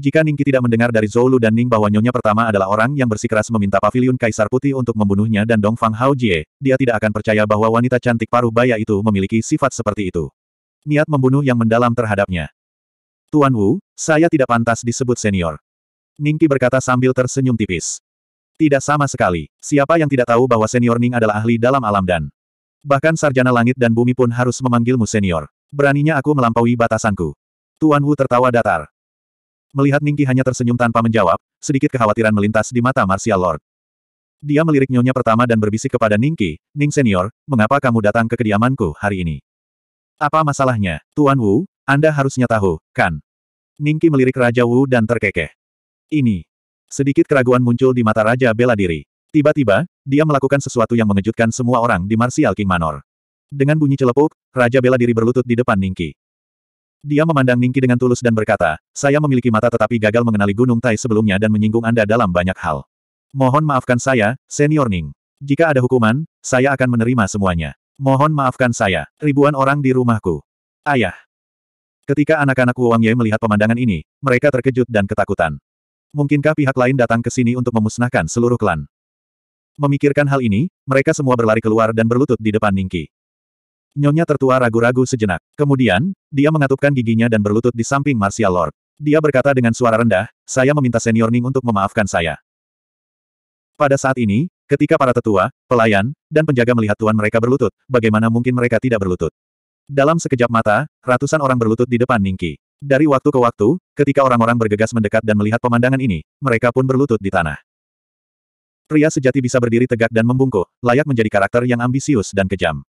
Jika Ningki tidak mendengar dari Zhou Lu dan Ning bahwa nyonya pertama adalah orang yang bersikeras meminta paviliun Kaisar Putih untuk membunuhnya dan Dongfang Fang Hao Jie, dia tidak akan percaya bahwa wanita cantik paruh baya itu memiliki sifat seperti itu. Niat membunuh yang mendalam terhadapnya. Tuan Wu, saya tidak pantas disebut senior. Ningki berkata sambil tersenyum tipis. Tidak sama sekali. Siapa yang tidak tahu bahwa senior Ning adalah ahli dalam alam dan bahkan sarjana langit dan bumi pun harus memanggilmu senior. Beraninya aku melampaui batasanku. Tuan Wu tertawa datar. Melihat Ningki hanya tersenyum tanpa menjawab, sedikit kekhawatiran melintas di mata Martial Lord. Dia melirik nyonya pertama dan berbisik kepada Ningki, Ning Senior, mengapa kamu datang ke kediamanku hari ini? Apa masalahnya, Tuan Wu, Anda harusnya tahu, kan? Ningki melirik Raja Wu dan terkekeh. Ini. Sedikit keraguan muncul di mata Raja bela diri. Tiba-tiba, dia melakukan sesuatu yang mengejutkan semua orang di Martial King Manor. Dengan bunyi celepuk, Raja bela diri berlutut di depan Ningki. Dia memandang Ningki dengan tulus dan berkata, saya memiliki mata tetapi gagal mengenali Gunung Tai sebelumnya dan menyinggung Anda dalam banyak hal. Mohon maafkan saya, Senior Ning. Jika ada hukuman, saya akan menerima semuanya. Mohon maafkan saya, ribuan orang di rumahku. Ayah. Ketika anak-anak Wang Ye melihat pemandangan ini, mereka terkejut dan ketakutan. Mungkinkah pihak lain datang ke sini untuk memusnahkan seluruh klan? Memikirkan hal ini, mereka semua berlari keluar dan berlutut di depan Ningki. Nyonya tertua ragu-ragu sejenak. Kemudian, dia mengatupkan giginya dan berlutut di samping Martial Lord. Dia berkata dengan suara rendah, saya meminta senior Ning untuk memaafkan saya. Pada saat ini, ketika para tetua, pelayan, dan penjaga melihat tuan mereka berlutut, bagaimana mungkin mereka tidak berlutut? Dalam sekejap mata, ratusan orang berlutut di depan Ningki. Dari waktu ke waktu, ketika orang-orang bergegas mendekat dan melihat pemandangan ini, mereka pun berlutut di tanah. Pria sejati bisa berdiri tegak dan membungkuk, layak menjadi karakter yang ambisius dan kejam.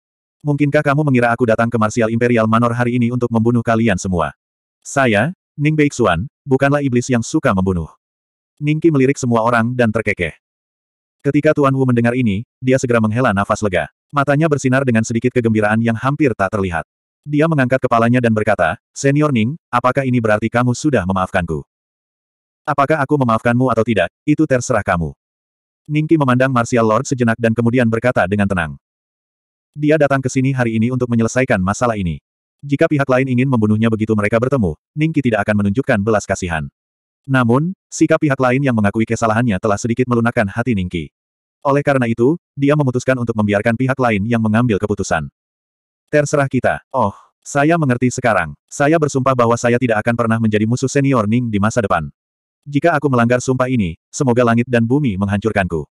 Mungkinkah kamu mengira aku datang ke Marsial Imperial Manor hari ini untuk membunuh kalian semua? Saya, Ning Beixuan, bukanlah iblis yang suka membunuh. Ningki melirik semua orang dan terkekeh. Ketika Tuan Wu mendengar ini, dia segera menghela nafas lega. Matanya bersinar dengan sedikit kegembiraan yang hampir tak terlihat. Dia mengangkat kepalanya dan berkata, Senior Ning, apakah ini berarti kamu sudah memaafkanku? Apakah aku memaafkanmu atau tidak, itu terserah kamu. Ningki memandang Martial Lord sejenak dan kemudian berkata dengan tenang. Dia datang ke sini hari ini untuk menyelesaikan masalah ini. Jika pihak lain ingin membunuhnya begitu mereka bertemu, Ningki tidak akan menunjukkan belas kasihan. Namun, sikap pihak lain yang mengakui kesalahannya telah sedikit melunakkan hati Ningki. Oleh karena itu, dia memutuskan untuk membiarkan pihak lain yang mengambil keputusan. Terserah kita. Oh, saya mengerti sekarang. Saya bersumpah bahwa saya tidak akan pernah menjadi musuh senior Ning di masa depan. Jika aku melanggar sumpah ini, semoga langit dan bumi menghancurkanku.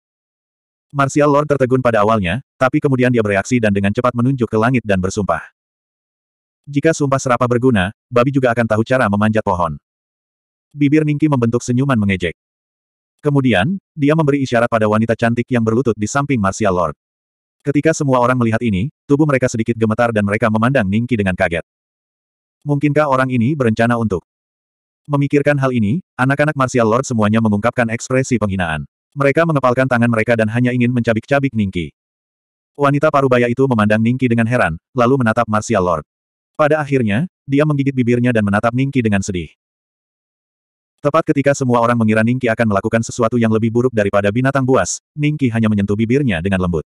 Martial Lord tertegun pada awalnya, tapi kemudian dia bereaksi dan dengan cepat menunjuk ke langit dan bersumpah. Jika sumpah serapa berguna, babi juga akan tahu cara memanjat pohon. Bibir Ningki membentuk senyuman mengejek. Kemudian, dia memberi isyarat pada wanita cantik yang berlutut di samping Martial Lord. Ketika semua orang melihat ini, tubuh mereka sedikit gemetar dan mereka memandang Ningki dengan kaget. Mungkinkah orang ini berencana untuk Memikirkan hal ini, anak-anak Martial Lord semuanya mengungkapkan ekspresi penghinaan. Mereka mengepalkan tangan mereka dan hanya ingin mencabik-cabik Ningki. Wanita parubaya itu memandang Ningki dengan heran, lalu menatap Martial Lord. Pada akhirnya, dia menggigit bibirnya dan menatap Ningki dengan sedih. Tepat ketika semua orang mengira Ningki akan melakukan sesuatu yang lebih buruk daripada binatang buas, Ningki hanya menyentuh bibirnya dengan lembut.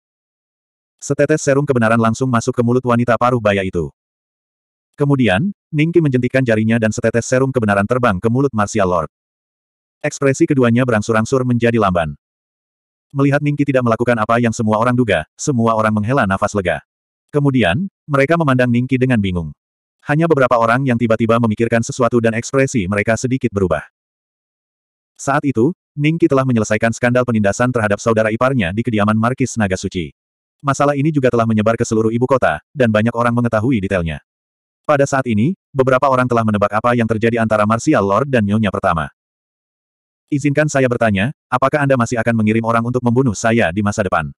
Setetes serum kebenaran langsung masuk ke mulut wanita paruh baya itu. Kemudian, Ningki menjentikkan jarinya dan setetes serum kebenaran terbang ke mulut Martial Lord. Ekspresi keduanya berangsur-angsur menjadi lamban. Melihat Ningki tidak melakukan apa yang semua orang duga, semua orang menghela nafas lega. Kemudian, mereka memandang Ningki dengan bingung. Hanya beberapa orang yang tiba-tiba memikirkan sesuatu dan ekspresi mereka sedikit berubah. Saat itu, Ningki telah menyelesaikan skandal penindasan terhadap saudara iparnya di kediaman Markis Naga Suci. Masalah ini juga telah menyebar ke seluruh ibu kota, dan banyak orang mengetahui detailnya. Pada saat ini, beberapa orang telah menebak apa yang terjadi antara Martial Lord dan Nyonya pertama. Izinkan saya bertanya, apakah Anda masih akan mengirim orang untuk membunuh saya di masa depan?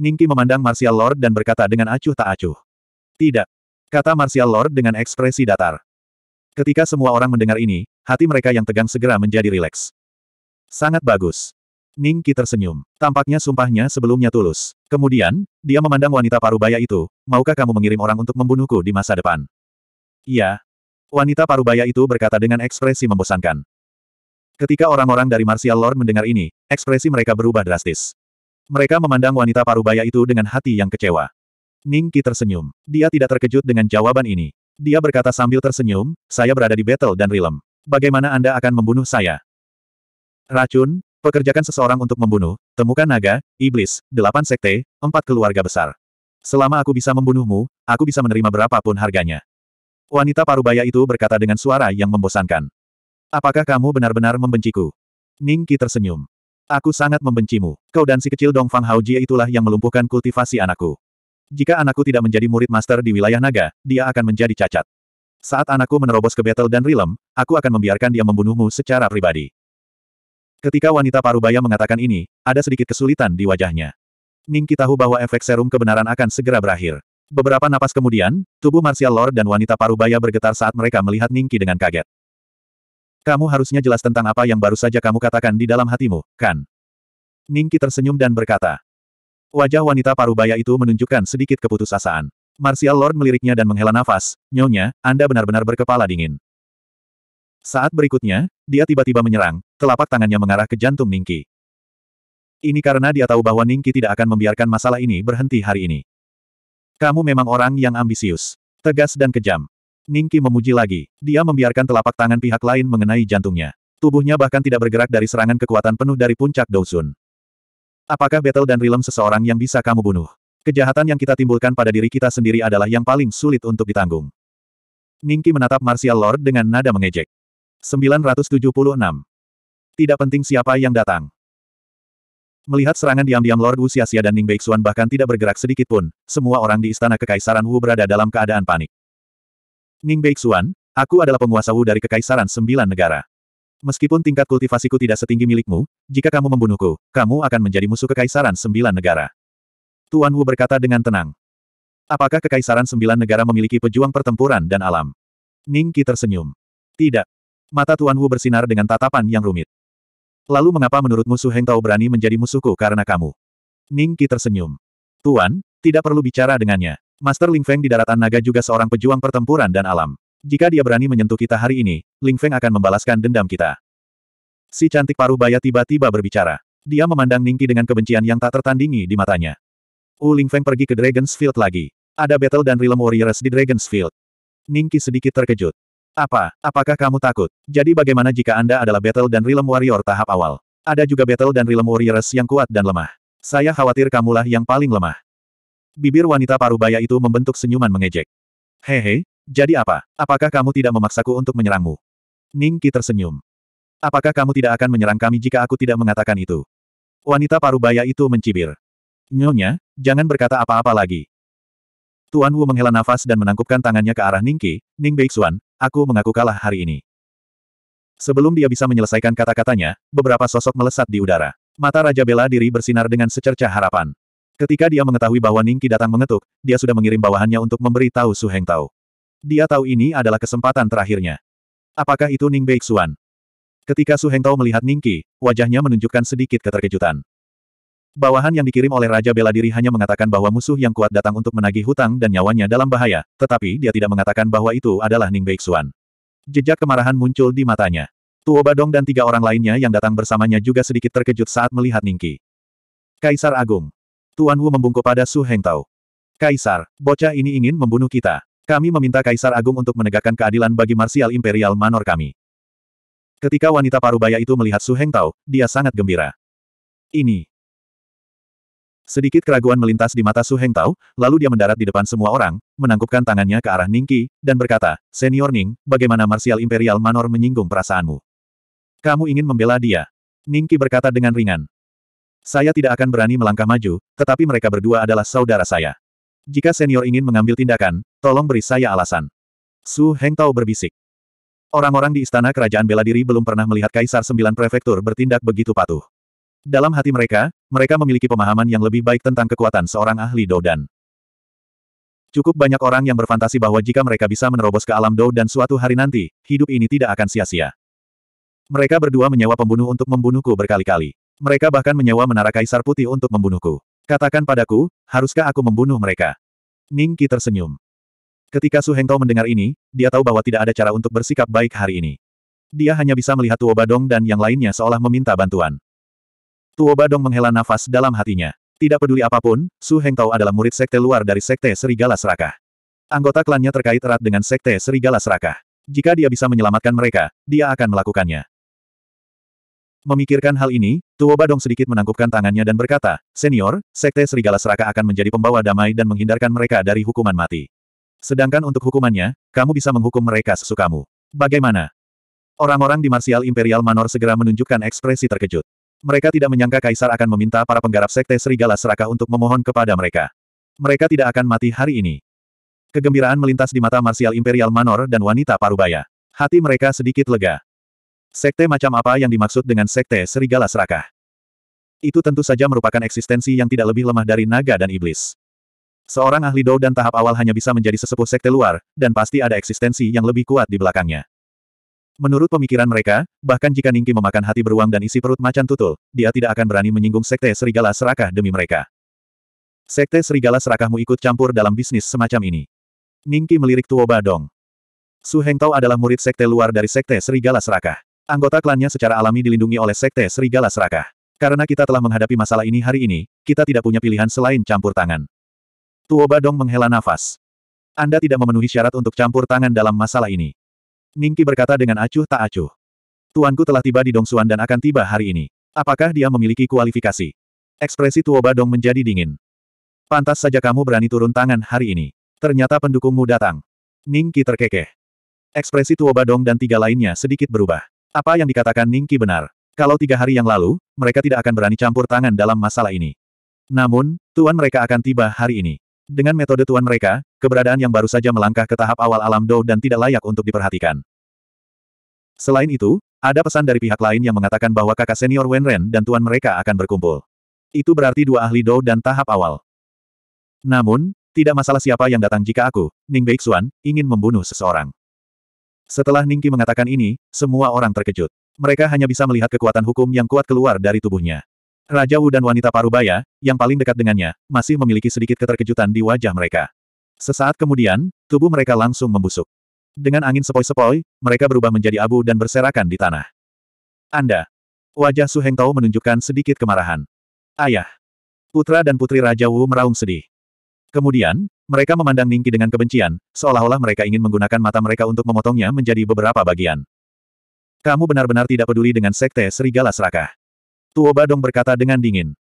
Ningki memandang Martial Lord dan berkata dengan acuh tak acuh. Tidak. Kata Martial Lord dengan ekspresi datar. Ketika semua orang mendengar ini, hati mereka yang tegang segera menjadi rileks. Sangat bagus. Ningki tersenyum. Tampaknya sumpahnya sebelumnya tulus. Kemudian, dia memandang wanita parubaya itu, maukah kamu mengirim orang untuk membunuhku di masa depan? Iya. Wanita parubaya itu berkata dengan ekspresi membosankan. Ketika orang-orang dari Martial Lord mendengar ini, ekspresi mereka berubah drastis. Mereka memandang wanita parubaya itu dengan hati yang kecewa. Ning Qi tersenyum. Dia tidak terkejut dengan jawaban ini. Dia berkata sambil tersenyum, saya berada di battle dan realm. Bagaimana Anda akan membunuh saya? Racun, pekerjakan seseorang untuk membunuh, temukan naga, iblis, delapan sekte, empat keluarga besar. Selama aku bisa membunuhmu, aku bisa menerima berapapun harganya. Wanita parubaya itu berkata dengan suara yang membosankan. Apakah kamu benar-benar membenciku? Ning Qi tersenyum. Aku sangat membencimu. Kau dan si kecil Dong Fang Haojie itulah yang melumpuhkan kultivasi anakku. Jika anakku tidak menjadi murid master di wilayah naga, dia akan menjadi cacat. Saat anakku menerobos ke battle dan rilem, aku akan membiarkan dia membunuhmu secara pribadi. Ketika wanita parubaya mengatakan ini, ada sedikit kesulitan di wajahnya. Ningki tahu bahwa efek serum kebenaran akan segera berakhir. Beberapa napas kemudian, tubuh Martial Lord dan wanita parubaya bergetar saat mereka melihat Ningki dengan kaget. Kamu harusnya jelas tentang apa yang baru saja kamu katakan di dalam hatimu, kan? Ningki tersenyum dan berkata. Wajah wanita parubaya itu menunjukkan sedikit keputusasaan. Martial Lord meliriknya dan menghela nafas, Nyonya, Anda benar-benar berkepala dingin. Saat berikutnya, dia tiba-tiba menyerang, telapak tangannya mengarah ke jantung Ningki. Ini karena dia tahu bahwa Ningki tidak akan membiarkan masalah ini berhenti hari ini. Kamu memang orang yang ambisius, tegas dan kejam. Ningki memuji lagi. Dia membiarkan telapak tangan pihak lain mengenai jantungnya. Tubuhnya bahkan tidak bergerak dari serangan kekuatan penuh dari puncak Dousun. Apakah Battle dan Realm seseorang yang bisa kamu bunuh? Kejahatan yang kita timbulkan pada diri kita sendiri adalah yang paling sulit untuk ditanggung. Ningki menatap Martial Lord dengan nada mengejek. 976. Tidak penting siapa yang datang. Melihat serangan diam-diam Lord Wu Xia dan Ning Beixuan bahkan tidak bergerak sedikit pun, semua orang di istana kekaisaran Wu berada dalam keadaan panik. Ning Beixuan, aku adalah penguasa Wu dari Kekaisaran Sembilan Negara. Meskipun tingkat kultivasiku tidak setinggi milikmu, jika kamu membunuhku, kamu akan menjadi musuh Kekaisaran Sembilan Negara. Tuan Wu berkata dengan tenang. Apakah Kekaisaran Sembilan Negara memiliki pejuang pertempuran dan alam? Ning Qi tersenyum. Tidak. Mata Tuan Wu bersinar dengan tatapan yang rumit. Lalu mengapa menurutmu Su Heng Tao berani menjadi musuhku karena kamu? Ning Qi tersenyum. Tuan, tidak perlu bicara dengannya. Master Ling Feng di daratan naga juga seorang pejuang pertempuran dan alam. Jika dia berani menyentuh kita hari ini, Ling Feng akan membalaskan dendam kita. Si cantik paruh baya tiba-tiba berbicara. Dia memandang Ningki dengan kebencian yang tak tertandingi di matanya. Wu Ling Feng pergi ke Dragon's Field lagi. Ada battle dan Realm Warriors di Dragon's Field. Ningki sedikit terkejut. Apa, apakah kamu takut? Jadi bagaimana jika Anda adalah battle dan Realm Warrior tahap awal? Ada juga battle dan Realm Warriors yang kuat dan lemah. Saya khawatir kamulah yang paling lemah. Bibir wanita parubaya itu membentuk senyuman mengejek. Hehe, jadi apa? Apakah kamu tidak memaksaku untuk menyerangmu? Ning tersenyum. Apakah kamu tidak akan menyerang kami jika aku tidak mengatakan itu? Wanita parubaya itu mencibir. Nyonya, jangan berkata apa-apa lagi. Tuan Wu menghela nafas dan menangkupkan tangannya ke arah Ning Ning Beixuan, aku mengaku kalah hari ini. Sebelum dia bisa menyelesaikan kata-katanya, beberapa sosok melesat di udara. Mata Raja Bela Diri bersinar dengan secercah harapan. Ketika dia mengetahui bahwa Ningqi datang mengetuk, dia sudah mengirim bawahannya untuk memberi tahu Su Heng Tao. Dia tahu ini adalah kesempatan terakhirnya. Apakah itu Ning Beixuan? Ketika Su Heng Tao melihat Ningqi, wajahnya menunjukkan sedikit keterkejutan. Bawahan yang dikirim oleh Raja Bela Diri hanya mengatakan bahwa musuh yang kuat datang untuk menagih hutang dan nyawanya dalam bahaya, tetapi dia tidak mengatakan bahwa itu adalah Ning Beixuan. Jejak kemarahan muncul di matanya. Tuo Badong dan tiga orang lainnya yang datang bersamanya juga sedikit terkejut saat melihat Ningqi. Kaisar Agung. Tuan Wu membungkuk pada Su Heng Kaisar, bocah ini ingin membunuh kita. Kami meminta Kaisar Agung untuk menegakkan keadilan bagi Marsial Imperial Manor kami. Ketika wanita parubaya itu melihat Su Heng dia sangat gembira. Ini. Sedikit keraguan melintas di mata Su Heng lalu dia mendarat di depan semua orang, menangkupkan tangannya ke arah Ningki, dan berkata, Senior Ning, bagaimana Marsial Imperial Manor menyinggung perasaanmu? Kamu ingin membela dia? Ningki berkata dengan ringan. Saya tidak akan berani melangkah maju, tetapi mereka berdua adalah saudara saya. Jika senior ingin mengambil tindakan, tolong beri saya alasan. Su Heng Tao berbisik. Orang-orang di istana kerajaan bela diri belum pernah melihat Kaisar Sembilan Prefektur bertindak begitu patuh. Dalam hati mereka, mereka memiliki pemahaman yang lebih baik tentang kekuatan seorang ahli Doudan. Cukup banyak orang yang berfantasi bahwa jika mereka bisa menerobos ke alam Dou dan suatu hari nanti, hidup ini tidak akan sia-sia. Mereka berdua menyewa pembunuh untuk membunuhku berkali-kali. Mereka bahkan menyewa menara kaisar putih untuk membunuhku. Katakan padaku, haruskah aku membunuh mereka? Ning Qi tersenyum. Ketika Su Hengtao mendengar ini, dia tahu bahwa tidak ada cara untuk bersikap baik hari ini. Dia hanya bisa melihat Tuo Badong dan yang lainnya seolah meminta bantuan. Tuo Badong menghela nafas dalam hatinya. Tidak peduli apapun, Su Hengtao adalah murid sekte luar dari sekte Serigala Serakah. Anggota klannya terkait erat dengan sekte Serigala Serakah. Jika dia bisa menyelamatkan mereka, dia akan melakukannya. Memikirkan hal ini, Tuo Badong sedikit menangkupkan tangannya dan berkata, Senior, Sekte Serigala Seraka akan menjadi pembawa damai dan menghindarkan mereka dari hukuman mati. Sedangkan untuk hukumannya, kamu bisa menghukum mereka sesukamu. Bagaimana? Orang-orang di Martial Imperial Manor segera menunjukkan ekspresi terkejut. Mereka tidak menyangka Kaisar akan meminta para penggarap Sekte Serigala Seraka untuk memohon kepada mereka. Mereka tidak akan mati hari ini. Kegembiraan melintas di mata Martial Imperial Manor dan wanita parubaya. Hati mereka sedikit lega. Sekte macam apa yang dimaksud dengan sekte serigala serakah? Itu tentu saja merupakan eksistensi yang tidak lebih lemah dari naga dan iblis. Seorang ahli Dou dan tahap awal hanya bisa menjadi sesepuh sekte luar, dan pasti ada eksistensi yang lebih kuat di belakangnya. Menurut pemikiran mereka, bahkan jika Ningki memakan hati beruang dan isi perut macan tutul, dia tidak akan berani menyinggung sekte serigala serakah demi mereka. Sekte serigala serakahmu ikut campur dalam bisnis semacam ini. Ningki melirik Tuo Badong. Su Hengtao adalah murid sekte luar dari sekte serigala serakah. Anggota klannya secara alami dilindungi oleh Sekte Serigala Serakah. Karena kita telah menghadapi masalah ini hari ini, kita tidak punya pilihan selain campur tangan. Tuo Badong menghela nafas. Anda tidak memenuhi syarat untuk campur tangan dalam masalah ini. Ningki berkata dengan acuh tak acuh. Tuanku telah tiba di Dongsuan dan akan tiba hari ini. Apakah dia memiliki kualifikasi? Ekspresi Tuo Badong menjadi dingin. Pantas saja kamu berani turun tangan hari ini. Ternyata pendukungmu datang. Ningki terkekeh. Ekspresi Tuo Badong dan tiga lainnya sedikit berubah. Apa yang dikatakan Ningki benar. Kalau tiga hari yang lalu, mereka tidak akan berani campur tangan dalam masalah ini. Namun, tuan mereka akan tiba hari ini. Dengan metode tuan mereka, keberadaan yang baru saja melangkah ke tahap awal alam Dou dan tidak layak untuk diperhatikan. Selain itu, ada pesan dari pihak lain yang mengatakan bahwa kakak senior Wenren dan tuan mereka akan berkumpul. Itu berarti dua ahli Dou dan tahap awal. Namun, tidak masalah siapa yang datang jika aku, Ning Beixuan, ingin membunuh seseorang. Setelah Ningki mengatakan ini, semua orang terkejut. Mereka hanya bisa melihat kekuatan hukum yang kuat keluar dari tubuhnya. Raja Wu dan wanita Parubaya, yang paling dekat dengannya, masih memiliki sedikit keterkejutan di wajah mereka. Sesaat kemudian, tubuh mereka langsung membusuk. Dengan angin sepoi-sepoi, mereka berubah menjadi abu dan berserakan di tanah. Anda. Wajah Su Heng Tao menunjukkan sedikit kemarahan. Ayah. Putra dan putri Raja Wu meraung sedih. Kemudian, mereka memandang Ningki dengan kebencian, seolah-olah mereka ingin menggunakan mata mereka untuk memotongnya menjadi beberapa bagian. Kamu benar-benar tidak peduli dengan sekte serigala serakah. Tuo Badong berkata dengan dingin.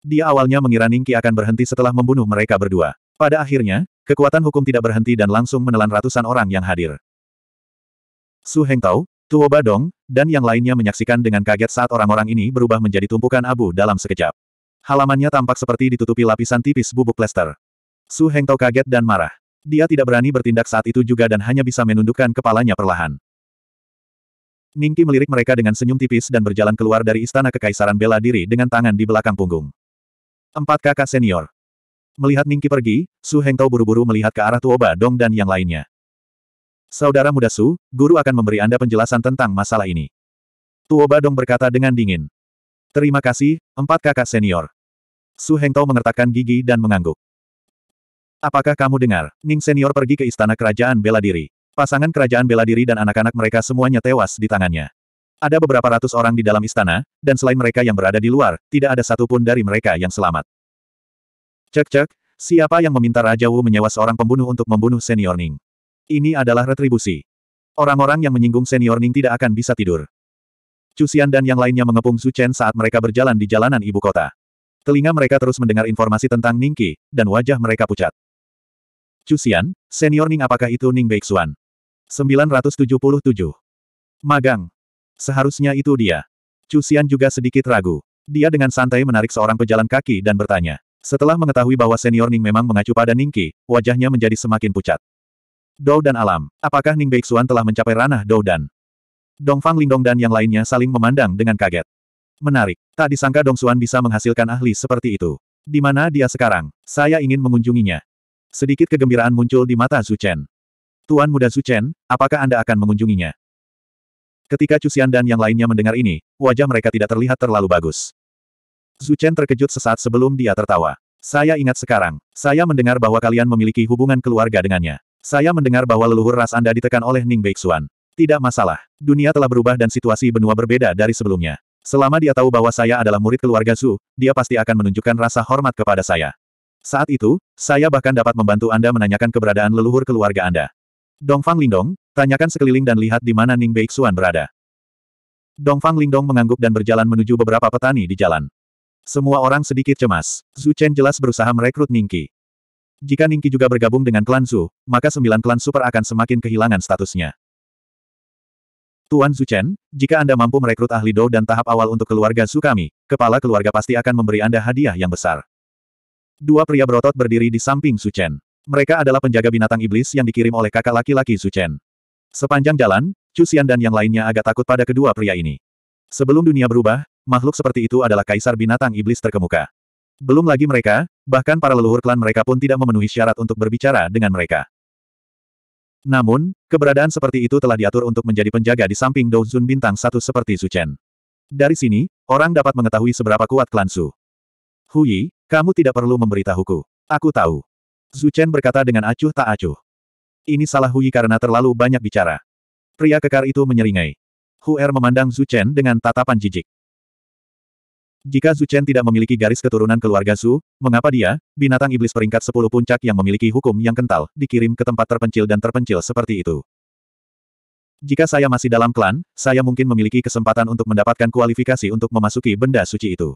Dia awalnya mengira Ningki akan berhenti setelah membunuh mereka berdua. Pada akhirnya, kekuatan hukum tidak berhenti dan langsung menelan ratusan orang yang hadir. Su Heng Tuo Badong, dan yang lainnya menyaksikan dengan kaget saat orang-orang ini berubah menjadi tumpukan abu dalam sekejap halamannya tampak seperti ditutupi lapisan tipis bubuk plester. Su Hengtou kaget dan marah. Dia tidak berani bertindak saat itu juga dan hanya bisa menundukkan kepalanya perlahan. Ningki melirik mereka dengan senyum tipis dan berjalan keluar dari istana kekaisaran bela diri dengan tangan di belakang punggung. Empat kakak senior. Melihat Ningki pergi, Su Hengtou buru-buru melihat ke arah Tuoba Dong dan yang lainnya. Saudara muda Su, guru akan memberi Anda penjelasan tentang masalah ini. Tuoba Dong berkata dengan dingin. Terima kasih, empat kakak senior. Su Hengtao mengertakkan gigi dan mengangguk. Apakah kamu dengar? Ning Senior pergi ke istana kerajaan bela diri. Pasangan kerajaan bela diri dan anak-anak mereka semuanya tewas di tangannya. Ada beberapa ratus orang di dalam istana, dan selain mereka yang berada di luar, tidak ada satupun dari mereka yang selamat. Cek-cek, siapa yang meminta Raja Wu menyewa seorang pembunuh untuk membunuh Senior Ning? Ini adalah retribusi. Orang-orang yang menyinggung Senior Ning tidak akan bisa tidur. Cusian dan yang lainnya mengepung Su Chen saat mereka berjalan di jalanan ibu kota. Telinga mereka terus mendengar informasi tentang Ningki, dan wajah mereka pucat. Cusian, senior Ning apakah itu Ning Beixuan? 977. Magang. Seharusnya itu dia. Cusian juga sedikit ragu. Dia dengan santai menarik seorang pejalan kaki dan bertanya. Setelah mengetahui bahwa senior Ning memang mengacu pada Ningki, wajahnya menjadi semakin pucat. Dou dan Alam, apakah Ning Beixuan telah mencapai ranah Dou dan? Dongfang Lingdong dan yang lainnya saling memandang dengan kaget. Menarik. Tak disangka Dong Xuan bisa menghasilkan ahli seperti itu. Di mana dia sekarang? Saya ingin mengunjunginya. Sedikit kegembiraan muncul di mata Zhu Chen. Tuan muda Zhu Chen, apakah Anda akan mengunjunginya? Ketika Cusian dan yang lainnya mendengar ini, wajah mereka tidak terlihat terlalu bagus. Zhu Chen terkejut sesaat sebelum dia tertawa. Saya ingat sekarang, saya mendengar bahwa kalian memiliki hubungan keluarga dengannya. Saya mendengar bahwa leluhur ras Anda ditekan oleh Ning Beixuan. Tidak masalah, dunia telah berubah dan situasi benua berbeda dari sebelumnya. Selama dia tahu bahwa saya adalah murid keluarga Zhu, dia pasti akan menunjukkan rasa hormat kepada saya. Saat itu, saya bahkan dapat membantu Anda menanyakan keberadaan leluhur keluarga Anda. Dongfang Lingdong, tanyakan sekeliling dan lihat di mana Ning Beixuan berada. Dongfang Lingdong mengangguk dan berjalan menuju beberapa petani di jalan. Semua orang sedikit cemas. Zhu Chen jelas berusaha merekrut Ningqi. Jika Ningqi juga bergabung dengan klan Zhu, maka sembilan klan super akan semakin kehilangan statusnya. Tuan Chen, jika Anda mampu merekrut ahli Dou dan tahap awal untuk keluarga Su kami, kepala keluarga pasti akan memberi Anda hadiah yang besar. Dua pria berotot berdiri di samping Su Chen. Mereka adalah penjaga binatang iblis yang dikirim oleh kakak laki-laki Su Chen. Sepanjang jalan, Chu Xian dan yang lainnya agak takut pada kedua pria ini. Sebelum dunia berubah, makhluk seperti itu adalah kaisar binatang iblis terkemuka. Belum lagi mereka, bahkan para leluhur klan mereka pun tidak memenuhi syarat untuk berbicara dengan mereka. Namun, keberadaan seperti itu telah diatur untuk menjadi penjaga di samping Douzun bintang satu seperti Su Chen. Dari sini, orang dapat mengetahui seberapa kuat klan Su. Hui, kamu tidak perlu memberitahuku. Aku tahu. Su Chen berkata dengan acuh tak acuh. Ini salah Hui karena terlalu banyak bicara. Pria kekar itu menyeringai. Hu Er memandang Chen dengan tatapan jijik. Jika Zhu Chen tidak memiliki garis keturunan keluarga Su, mengapa dia, binatang iblis peringkat 10 puncak yang memiliki hukum yang kental, dikirim ke tempat terpencil dan terpencil seperti itu? Jika saya masih dalam klan, saya mungkin memiliki kesempatan untuk mendapatkan kualifikasi untuk memasuki benda suci itu.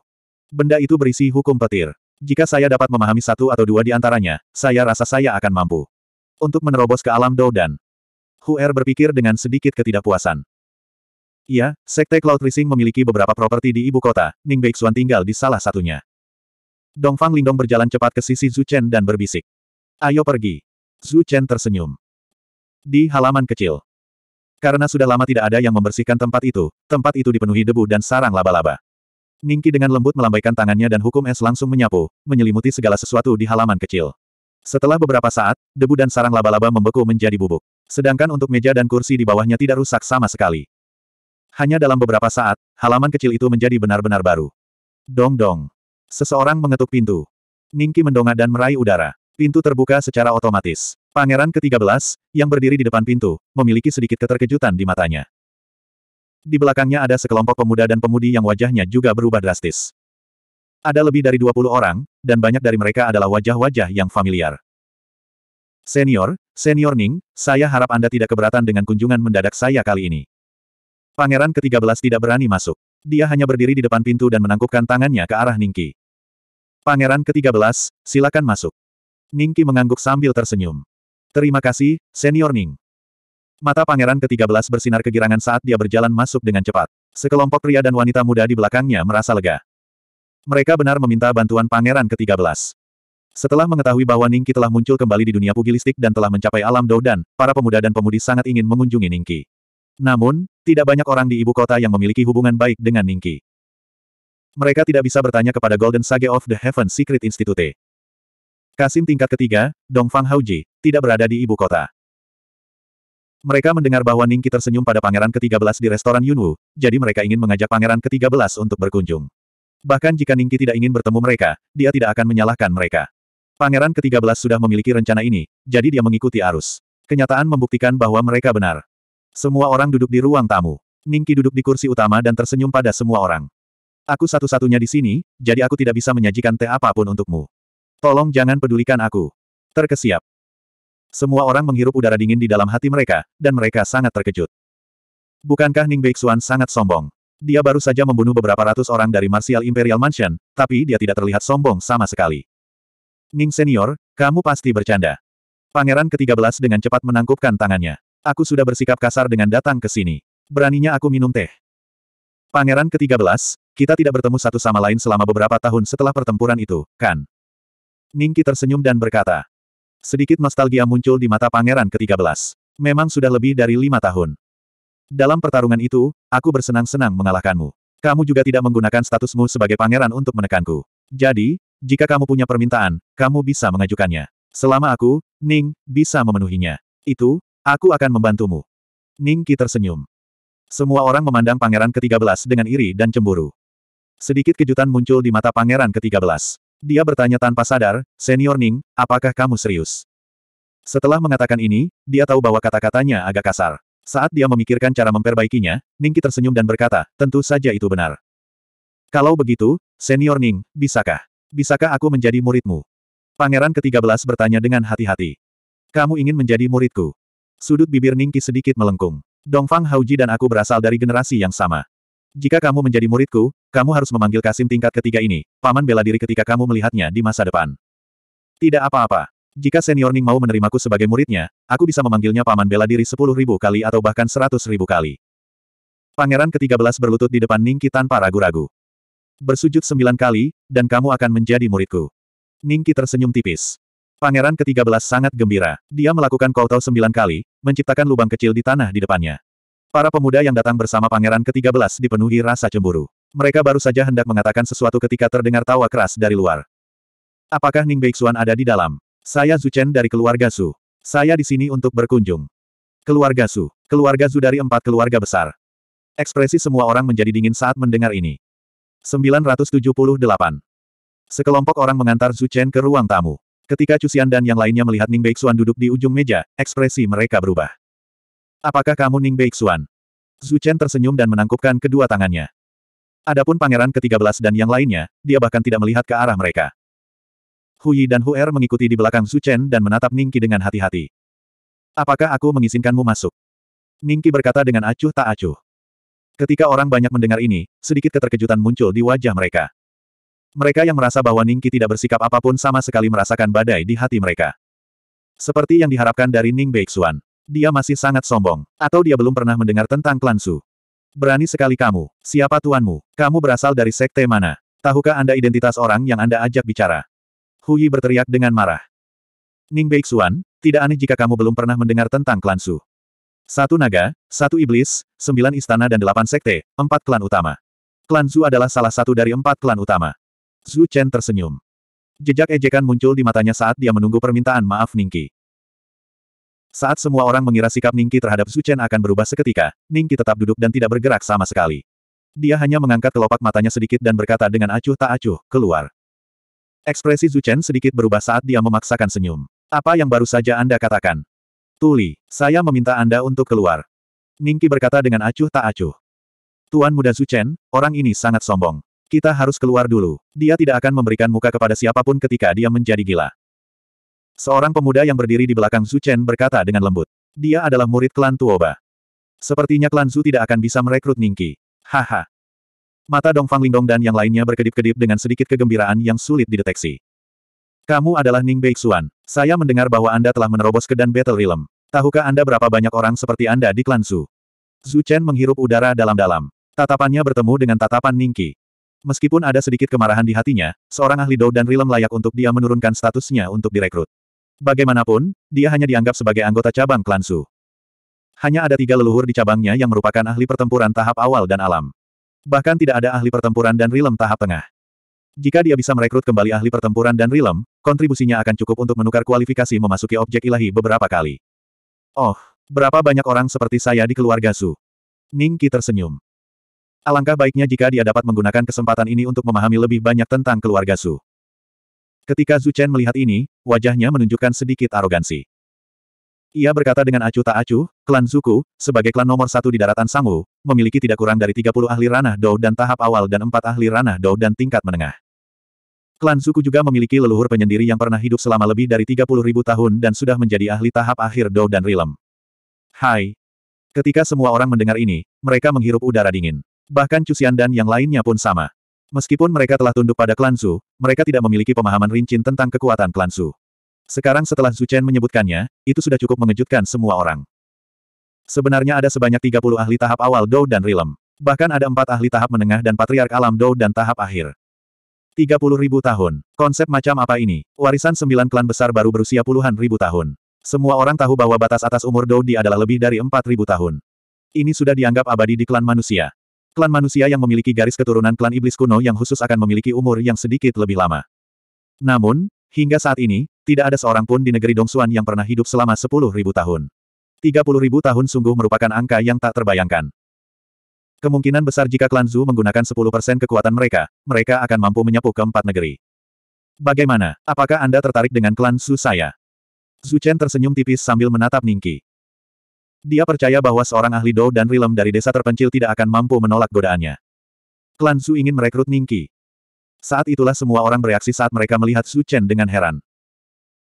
Benda itu berisi hukum petir. Jika saya dapat memahami satu atau dua di antaranya, saya rasa saya akan mampu. Untuk menerobos ke alam Dou dan Huer berpikir dengan sedikit ketidakpuasan. Iya, Sekte Cloud Rising memiliki beberapa properti di ibu kota, Ning Beixuan tinggal di salah satunya. Dongfang Lingdong berjalan cepat ke sisi Zhu Chen dan berbisik. Ayo pergi. Zhu Chen tersenyum. Di halaman kecil. Karena sudah lama tidak ada yang membersihkan tempat itu, tempat itu dipenuhi debu dan sarang laba-laba. Ningki dengan lembut melambaikan tangannya dan hukum es langsung menyapu, menyelimuti segala sesuatu di halaman kecil. Setelah beberapa saat, debu dan sarang laba-laba membeku menjadi bubuk. Sedangkan untuk meja dan kursi di bawahnya tidak rusak sama sekali. Hanya dalam beberapa saat, halaman kecil itu menjadi benar-benar baru. Dong-dong. Seseorang mengetuk pintu. Ningki mendongak dan meraih udara. Pintu terbuka secara otomatis. Pangeran ke-13, yang berdiri di depan pintu, memiliki sedikit keterkejutan di matanya. Di belakangnya ada sekelompok pemuda dan pemudi yang wajahnya juga berubah drastis. Ada lebih dari 20 orang, dan banyak dari mereka adalah wajah-wajah yang familiar. Senior, Senior Ning, saya harap Anda tidak keberatan dengan kunjungan mendadak saya kali ini. Pangeran ke-13 tidak berani masuk. Dia hanya berdiri di depan pintu dan menangkupkan tangannya ke arah Ningki. Pangeran ke-13, silakan masuk. Ningki mengangguk sambil tersenyum. Terima kasih, senior Ning. Mata pangeran ke-13 bersinar kegirangan saat dia berjalan masuk dengan cepat. Sekelompok pria dan wanita muda di belakangnya merasa lega. Mereka benar meminta bantuan pangeran ke-13. Setelah mengetahui bahwa Ningki telah muncul kembali di dunia pugilistik dan telah mencapai alam Doudan, para pemuda dan pemudi sangat ingin mengunjungi Ningki. Namun, tidak banyak orang di ibu kota yang memiliki hubungan baik dengan Ningki. Mereka tidak bisa bertanya kepada Golden Sage of the Heaven Secret Institute. Kasim tingkat ketiga, Dongfang Hauji, tidak berada di ibu kota. Mereka mendengar bahwa Ningki tersenyum pada pangeran ke-13 di restoran Yunwu, jadi mereka ingin mengajak pangeran ke-13 untuk berkunjung. Bahkan jika Ningki tidak ingin bertemu mereka, dia tidak akan menyalahkan mereka. Pangeran ke-13 sudah memiliki rencana ini, jadi dia mengikuti arus. Kenyataan membuktikan bahwa mereka benar. Semua orang duduk di ruang tamu. Ningki duduk di kursi utama dan tersenyum pada semua orang. Aku satu-satunya di sini, jadi aku tidak bisa menyajikan teh apapun untukmu. Tolong jangan pedulikan aku. Terkesiap. Semua orang menghirup udara dingin di dalam hati mereka, dan mereka sangat terkejut. Bukankah Ning Beixuan sangat sombong? Dia baru saja membunuh beberapa ratus orang dari Martial Imperial Mansion, tapi dia tidak terlihat sombong sama sekali. Ning Senior, kamu pasti bercanda. Pangeran ke-13 dengan cepat menangkupkan tangannya. Aku sudah bersikap kasar dengan datang ke sini. Beraninya aku minum teh. Pangeran ke-13, kita tidak bertemu satu sama lain selama beberapa tahun setelah pertempuran itu, kan? Ningki tersenyum dan berkata. Sedikit nostalgia muncul di mata pangeran ke-13. Memang sudah lebih dari lima tahun. Dalam pertarungan itu, aku bersenang-senang mengalahkanmu. Kamu juga tidak menggunakan statusmu sebagai pangeran untuk menekanku. Jadi, jika kamu punya permintaan, kamu bisa mengajukannya. Selama aku, Ning, bisa memenuhinya. Itu, Aku akan membantumu. Ningki tersenyum. Semua orang memandang pangeran ke-13 dengan iri dan cemburu. Sedikit kejutan muncul di mata pangeran ke-13. Dia bertanya tanpa sadar, Senior Ning, apakah kamu serius? Setelah mengatakan ini, dia tahu bahwa kata-katanya agak kasar. Saat dia memikirkan cara memperbaikinya, Ningki tersenyum dan berkata, tentu saja itu benar. Kalau begitu, Senior Ning, bisakah? Bisakah aku menjadi muridmu? Pangeran ke-13 bertanya dengan hati-hati. Kamu ingin menjadi muridku? Sudut bibir Ningki sedikit melengkung. Dongfang Hauji dan aku berasal dari generasi yang sama. Jika kamu menjadi muridku, kamu harus memanggil Kasim tingkat ketiga ini, paman bela diri ketika kamu melihatnya di masa depan. Tidak apa-apa. Jika senior Ning mau menerimaku sebagai muridnya, aku bisa memanggilnya paman bela diri sepuluh ribu kali atau bahkan seratus ribu kali. Pangeran ke-13 berlutut di depan Ningki tanpa ragu-ragu. Bersujud sembilan kali, dan kamu akan menjadi muridku. Ningki tersenyum tipis. Pangeran ke-13 sangat gembira. Dia melakukan kotau sembilan kali, menciptakan lubang kecil di tanah di depannya. Para pemuda yang datang bersama pangeran ke-13 dipenuhi rasa cemburu. Mereka baru saja hendak mengatakan sesuatu ketika terdengar tawa keras dari luar. Apakah Ning Beixuan ada di dalam? Saya Zuchen dari keluarga Su. Saya di sini untuk berkunjung. Keluarga Su. Keluarga Zu dari empat keluarga besar. Ekspresi semua orang menjadi dingin saat mendengar ini. 978. Sekelompok orang mengantar Zuchen ke ruang tamu. Ketika Cusian dan yang lainnya melihat Ning Beixuan duduk di ujung meja, ekspresi mereka berubah. Apakah kamu Ning Beixuan? Zhu Chen tersenyum dan menangkupkan kedua tangannya. Adapun pangeran ke-13 dan yang lainnya, dia bahkan tidak melihat ke arah mereka. Huyi dan Hu Er mengikuti di belakang Zhu Chen dan menatap Ning Qi dengan hati-hati. Apakah aku mengizinkanmu masuk? Ning Qi berkata dengan acuh tak acuh. Ketika orang banyak mendengar ini, sedikit keterkejutan muncul di wajah mereka. Mereka yang merasa bahwa Ningki tidak bersikap apapun sama sekali merasakan badai di hati mereka. Seperti yang diharapkan dari Ning Beixuan. Dia masih sangat sombong. Atau dia belum pernah mendengar tentang klan Su. Berani sekali kamu. Siapa tuanmu? Kamu berasal dari sekte mana? Tahukah Anda identitas orang yang Anda ajak bicara? Huyi berteriak dengan marah. Ning Beixuan, tidak aneh jika kamu belum pernah mendengar tentang klan Su. Satu naga, satu iblis, sembilan istana dan delapan sekte, empat klan utama. Klan Su adalah salah satu dari empat klan utama. Zhu Chen tersenyum. Jejak ejekan muncul di matanya saat dia menunggu permintaan maaf Ningki. Saat semua orang mengira sikap Ningki terhadap Zhu Chen akan berubah seketika, Ningki tetap duduk dan tidak bergerak sama sekali. Dia hanya mengangkat kelopak matanya sedikit dan berkata dengan acuh tak acuh, keluar. Ekspresi Zhu Chen sedikit berubah saat dia memaksakan senyum. Apa yang baru saja Anda katakan? Tuli, saya meminta Anda untuk keluar. Ningki berkata dengan acuh tak acuh. Tuan muda Zhu Chen, orang ini sangat sombong. Kita harus keluar dulu. Dia tidak akan memberikan muka kepada siapapun ketika dia menjadi gila. Seorang pemuda yang berdiri di belakang Su Chen berkata dengan lembut. Dia adalah murid klan Tuoba. Sepertinya klan Su tidak akan bisa merekrut Ningki. Haha. Mata Dongfang Lingdong dan yang lainnya berkedip-kedip dengan sedikit kegembiraan yang sulit dideteksi. Kamu adalah Ning Beixuan. Saya mendengar bahwa Anda telah menerobos ke dan Battle Realm. Tahukah Anda berapa banyak orang seperti Anda di klan Su? Zuchen Chen menghirup udara dalam-dalam. Tatapannya bertemu dengan tatapan Ningki. Meskipun ada sedikit kemarahan di hatinya, seorang ahli Dao dan Rilem layak untuk dia menurunkan statusnya untuk direkrut. Bagaimanapun, dia hanya dianggap sebagai anggota cabang klan Su. Hanya ada tiga leluhur di cabangnya yang merupakan ahli pertempuran tahap awal dan alam. Bahkan tidak ada ahli pertempuran dan Rilem tahap tengah. Jika dia bisa merekrut kembali ahli pertempuran dan Rilem, kontribusinya akan cukup untuk menukar kualifikasi memasuki objek ilahi beberapa kali. Oh, berapa banyak orang seperti saya di keluarga Su? Ningki tersenyum. Alangkah baiknya jika dia dapat menggunakan kesempatan ini untuk memahami lebih banyak tentang keluarga Su. Ketika Zhu Chen melihat ini, wajahnya menunjukkan sedikit arogansi. Ia berkata dengan acuh tak acuh, klan Zuku, sebagai klan nomor satu di daratan Sangwu, memiliki tidak kurang dari 30 ahli ranah Dou dan tahap awal dan empat ahli ranah Dou dan tingkat menengah. Klan Zuku juga memiliki leluhur penyendiri yang pernah hidup selama lebih dari 30 ribu tahun dan sudah menjadi ahli tahap akhir Dou dan Rilem. Hai. Ketika semua orang mendengar ini, mereka menghirup udara dingin. Bahkan Cusian dan yang lainnya pun sama. Meskipun mereka telah tunduk pada klan Zhu, mereka tidak memiliki pemahaman rincin tentang kekuatan klan Zhu. Sekarang setelah Zhu Chen menyebutkannya, itu sudah cukup mengejutkan semua orang. Sebenarnya ada sebanyak 30 ahli tahap awal Dou dan Rilem. Bahkan ada empat ahli tahap menengah dan patriark alam Dou dan tahap akhir. 30 ribu tahun. Konsep macam apa ini? Warisan sembilan klan besar baru berusia puluhan ribu tahun. Semua orang tahu bahwa batas atas umur Dou di adalah lebih dari empat ribu tahun. Ini sudah dianggap abadi di klan manusia. Klan manusia yang memiliki garis keturunan klan iblis kuno yang khusus akan memiliki umur yang sedikit lebih lama. Namun, hingga saat ini, tidak ada seorang pun di negeri Dongsuan yang pernah hidup selama 10.000 tahun. 30.000 tahun sungguh merupakan angka yang tak terbayangkan. Kemungkinan besar jika klan Zhu menggunakan 10% kekuatan mereka, mereka akan mampu menyapu keempat negeri. Bagaimana, apakah Anda tertarik dengan klan Zhu saya? Zhu Chen tersenyum tipis sambil menatap Ningki. Dia percaya bahwa seorang ahli Dou dan Rilem dari desa terpencil tidak akan mampu menolak godaannya. Klan Su ingin merekrut Ningki. Saat itulah semua orang bereaksi saat mereka melihat Su Chen dengan heran.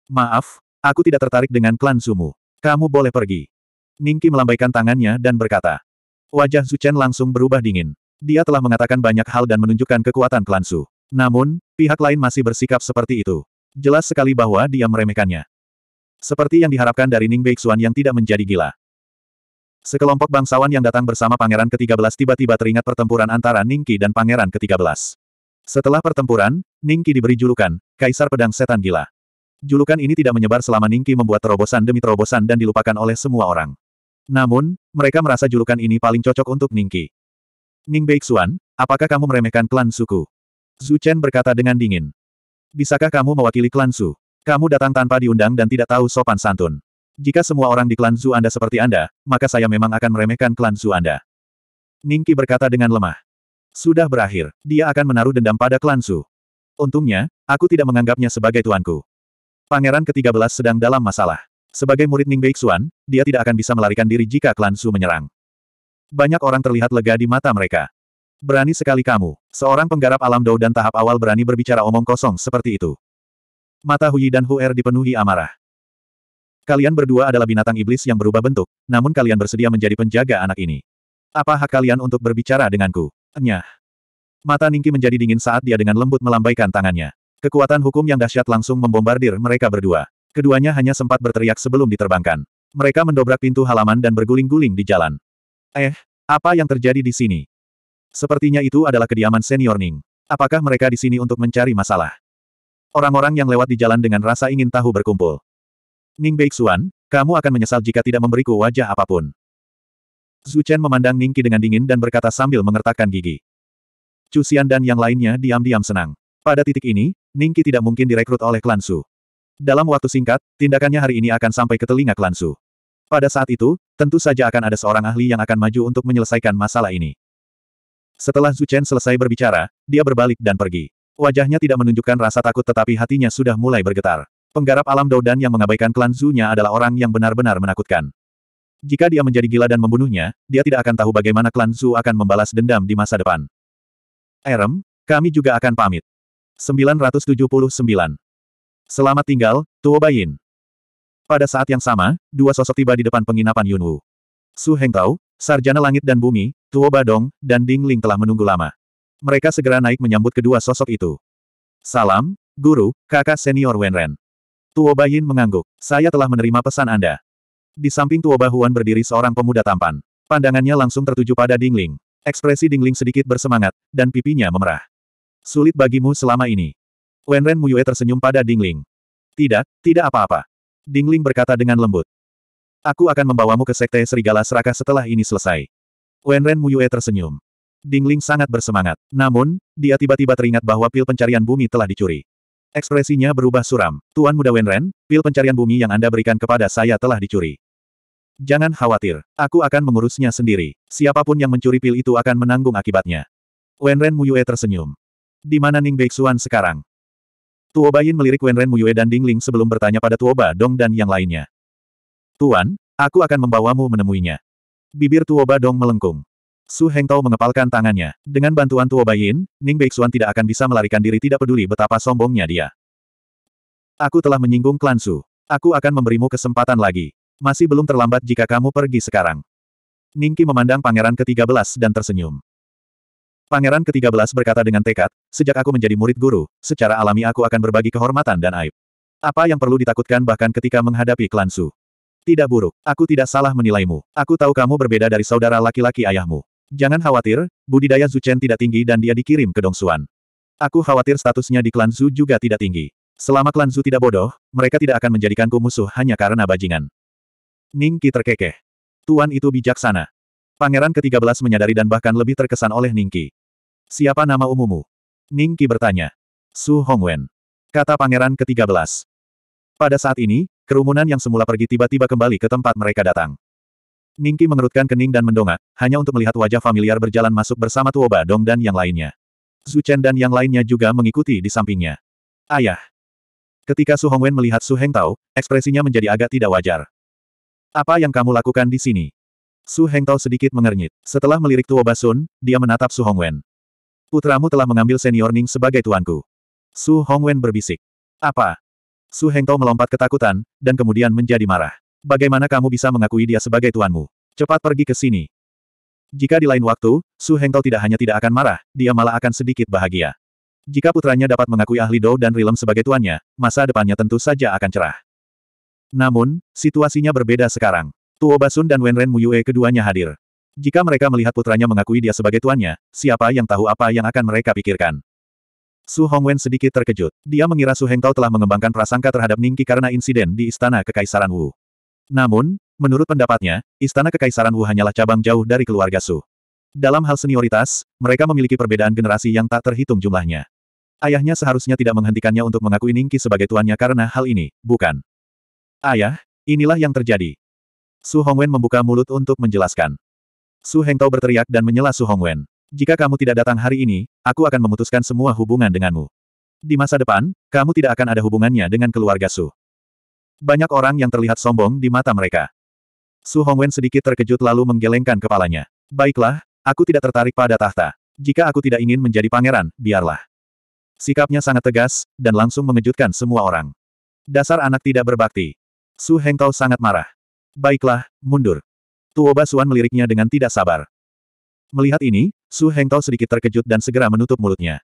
Maaf, aku tidak tertarik dengan klan Sumu. Kamu boleh pergi. Ningki melambaikan tangannya dan berkata. Wajah Su Chen langsung berubah dingin. Dia telah mengatakan banyak hal dan menunjukkan kekuatan klan Su. Namun, pihak lain masih bersikap seperti itu. Jelas sekali bahwa dia meremehkannya. Seperti yang diharapkan dari Ning Beixuan yang tidak menjadi gila. Sekelompok bangsawan yang datang bersama pangeran ke-13 tiba-tiba teringat pertempuran antara Ningki dan pangeran ke-13. Setelah pertempuran, Ningki diberi julukan, Kaisar Pedang Setan Gila. Julukan ini tidak menyebar selama Ningki membuat terobosan demi terobosan dan dilupakan oleh semua orang. Namun, mereka merasa julukan ini paling cocok untuk Ningki. Ning Beixuan, apakah kamu meremehkan klan suku? Zhu Chen berkata dengan dingin. Bisakah kamu mewakili klan Su? Kamu datang tanpa diundang dan tidak tahu sopan santun. Jika semua orang di klan Zu Anda seperti Anda, maka saya memang akan meremehkan klan Zu Anda. Ningki berkata dengan lemah. Sudah berakhir, dia akan menaruh dendam pada klan Zu. Untungnya, aku tidak menganggapnya sebagai tuanku. Pangeran ke-13 sedang dalam masalah. Sebagai murid Ning Beixuan, dia tidak akan bisa melarikan diri jika klan Zu menyerang. Banyak orang terlihat lega di mata mereka. Berani sekali kamu, seorang penggarap alam dou dan tahap awal berani berbicara omong kosong seperti itu. Mata Huyi dan Hu Er dipenuhi amarah. Kalian berdua adalah binatang iblis yang berubah bentuk, namun kalian bersedia menjadi penjaga anak ini. Apa hak kalian untuk berbicara denganku? enyah. Mata Ningki menjadi dingin saat dia dengan lembut melambaikan tangannya. Kekuatan hukum yang dahsyat langsung membombardir mereka berdua. Keduanya hanya sempat berteriak sebelum diterbangkan. Mereka mendobrak pintu halaman dan berguling-guling di jalan. Eh, apa yang terjadi di sini? Sepertinya itu adalah kediaman senior Ning. Apakah mereka di sini untuk mencari masalah? Orang-orang yang lewat di jalan dengan rasa ingin tahu berkumpul. Ning Beixuan, kamu akan menyesal jika tidak memberiku wajah apapun. Zhu Chen memandang Qi dengan dingin dan berkata sambil mengertakkan gigi. Chu Xian dan yang lainnya diam-diam senang. Pada titik ini, Ning Qi tidak mungkin direkrut oleh klan Su. Dalam waktu singkat, tindakannya hari ini akan sampai ke telinga klan Su. Pada saat itu, tentu saja akan ada seorang ahli yang akan maju untuk menyelesaikan masalah ini. Setelah Zhu Chen selesai berbicara, dia berbalik dan pergi. Wajahnya tidak menunjukkan rasa takut tetapi hatinya sudah mulai bergetar. Penggarap alam Doudan yang mengabaikan klan Zunya adalah orang yang benar-benar menakutkan. Jika dia menjadi gila dan membunuhnya, dia tidak akan tahu bagaimana klan Zu akan membalas dendam di masa depan. Erem, kami juga akan pamit. 979. Selamat tinggal, Tuo Bayin. Pada saat yang sama, dua sosok tiba di depan penginapan Yunwu. Su Hengtao, Sarjana Langit dan Bumi, Tuo Badong, dan Ding Ling telah menunggu lama. Mereka segera naik menyambut kedua sosok itu. Salam, Guru, kakak senior Wenren. Tuo Bayin mengangguk. Saya telah menerima pesan Anda. Di samping Tuo Bahuan berdiri seorang pemuda tampan. Pandangannya langsung tertuju pada Dingling. Ekspresi Dingling sedikit bersemangat, dan pipinya memerah. Sulit bagimu selama ini. Wenren Muyue tersenyum pada Dingling. Tidak, tidak apa-apa. Dingling berkata dengan lembut. Aku akan membawamu ke Sekte Serigala Serakah setelah ini selesai. Wenren Muyue tersenyum. Dingling sangat bersemangat. Namun, dia tiba-tiba teringat bahwa pil pencarian bumi telah dicuri. Ekspresinya berubah suram. Tuan Muda Wenren, pil pencarian bumi yang Anda berikan kepada saya telah dicuri. Jangan khawatir, aku akan mengurusnya sendiri. Siapapun yang mencuri pil itu akan menanggung akibatnya. Wenren Muyue tersenyum. Di mana Ning Beixuan sekarang? Tuo Bayin melirik Wenren Muyue dan Ding Ling sebelum bertanya pada Tuo Ba Dong dan yang lainnya. Tuan, aku akan membawamu menemuinya. Bibir Tuo Ba Dong melengkung. Su Hengtao mengepalkan tangannya. Dengan bantuan Tuo Baiyin, Ning Beixuan tidak akan bisa melarikan diri tidak peduli betapa sombongnya dia. Aku telah menyinggung klan Su. Aku akan memberimu kesempatan lagi. Masih belum terlambat jika kamu pergi sekarang. Ning Qi memandang pangeran ke-13 dan tersenyum. Pangeran ke-13 berkata dengan tekad, sejak aku menjadi murid guru, secara alami aku akan berbagi kehormatan dan aib. Apa yang perlu ditakutkan bahkan ketika menghadapi klan Su? Tidak buruk, aku tidak salah menilaimu. Aku tahu kamu berbeda dari saudara laki-laki ayahmu. Jangan khawatir, budidaya Zuchen tidak tinggi dan dia dikirim ke Dongsuan. Aku khawatir statusnya di klan Zhu juga tidak tinggi. Selama klan Zhu tidak bodoh, mereka tidak akan menjadikanku musuh hanya karena bajingan. Ning Qi terkekeh. Tuan itu bijaksana. Pangeran ke-13 menyadari dan bahkan lebih terkesan oleh Ning Qi. Siapa nama umumu? Ning Qi bertanya. Su Hongwen. Kata pangeran ke-13. Pada saat ini, kerumunan yang semula pergi tiba-tiba kembali ke tempat mereka datang. Ningki mengerutkan kening dan mendongak, hanya untuk melihat wajah familiar berjalan masuk bersama Tuoba Dong dan yang lainnya. Zhu Chen dan yang lainnya juga mengikuti di sampingnya. Ayah. Ketika Su Hongwen melihat Su Heng Tao, ekspresinya menjadi agak tidak wajar. Apa yang kamu lakukan di sini? Su Heng Tao sedikit mengernyit. Setelah melirik Tuoba Sun, dia menatap Su Hongwen. Putramu telah mengambil senior Ning sebagai tuanku. Su Hongwen berbisik. Apa? Su Heng Tao melompat ketakutan, dan kemudian menjadi marah. Bagaimana kamu bisa mengakui dia sebagai tuanmu? Cepat pergi ke sini. Jika di lain waktu, Su Hengtao tidak hanya tidak akan marah, dia malah akan sedikit bahagia. Jika putranya dapat mengakui ahli Dou dan Rilem sebagai tuannya, masa depannya tentu saja akan cerah. Namun, situasinya berbeda sekarang. Tuo Basun dan Wenren Muyue keduanya hadir. Jika mereka melihat putranya mengakui dia sebagai tuannya, siapa yang tahu apa yang akan mereka pikirkan. Su Hongwen sedikit terkejut. Dia mengira Su Hengtao telah mengembangkan prasangka terhadap Ningki karena insiden di istana Kekaisaran Wu. Namun, menurut pendapatnya, Istana Kekaisaran Wu hanyalah cabang jauh dari keluarga Su. Dalam hal senioritas, mereka memiliki perbedaan generasi yang tak terhitung jumlahnya. Ayahnya seharusnya tidak menghentikannya untuk mengakui Ningki sebagai tuannya karena hal ini, bukan? Ayah, inilah yang terjadi. Su Hongwen membuka mulut untuk menjelaskan. Su Hengtao berteriak dan menyela Su Hongwen. Jika kamu tidak datang hari ini, aku akan memutuskan semua hubungan denganmu. Di masa depan, kamu tidak akan ada hubungannya dengan keluarga Su. Banyak orang yang terlihat sombong di mata mereka. Su Hongwen sedikit terkejut lalu menggelengkan kepalanya. Baiklah, aku tidak tertarik pada tahta. Jika aku tidak ingin menjadi pangeran, biarlah. Sikapnya sangat tegas, dan langsung mengejutkan semua orang. Dasar anak tidak berbakti. Su Hengtao sangat marah. Baiklah, mundur. Tuoba Suan meliriknya dengan tidak sabar. Melihat ini, Su Hengtao sedikit terkejut dan segera menutup mulutnya.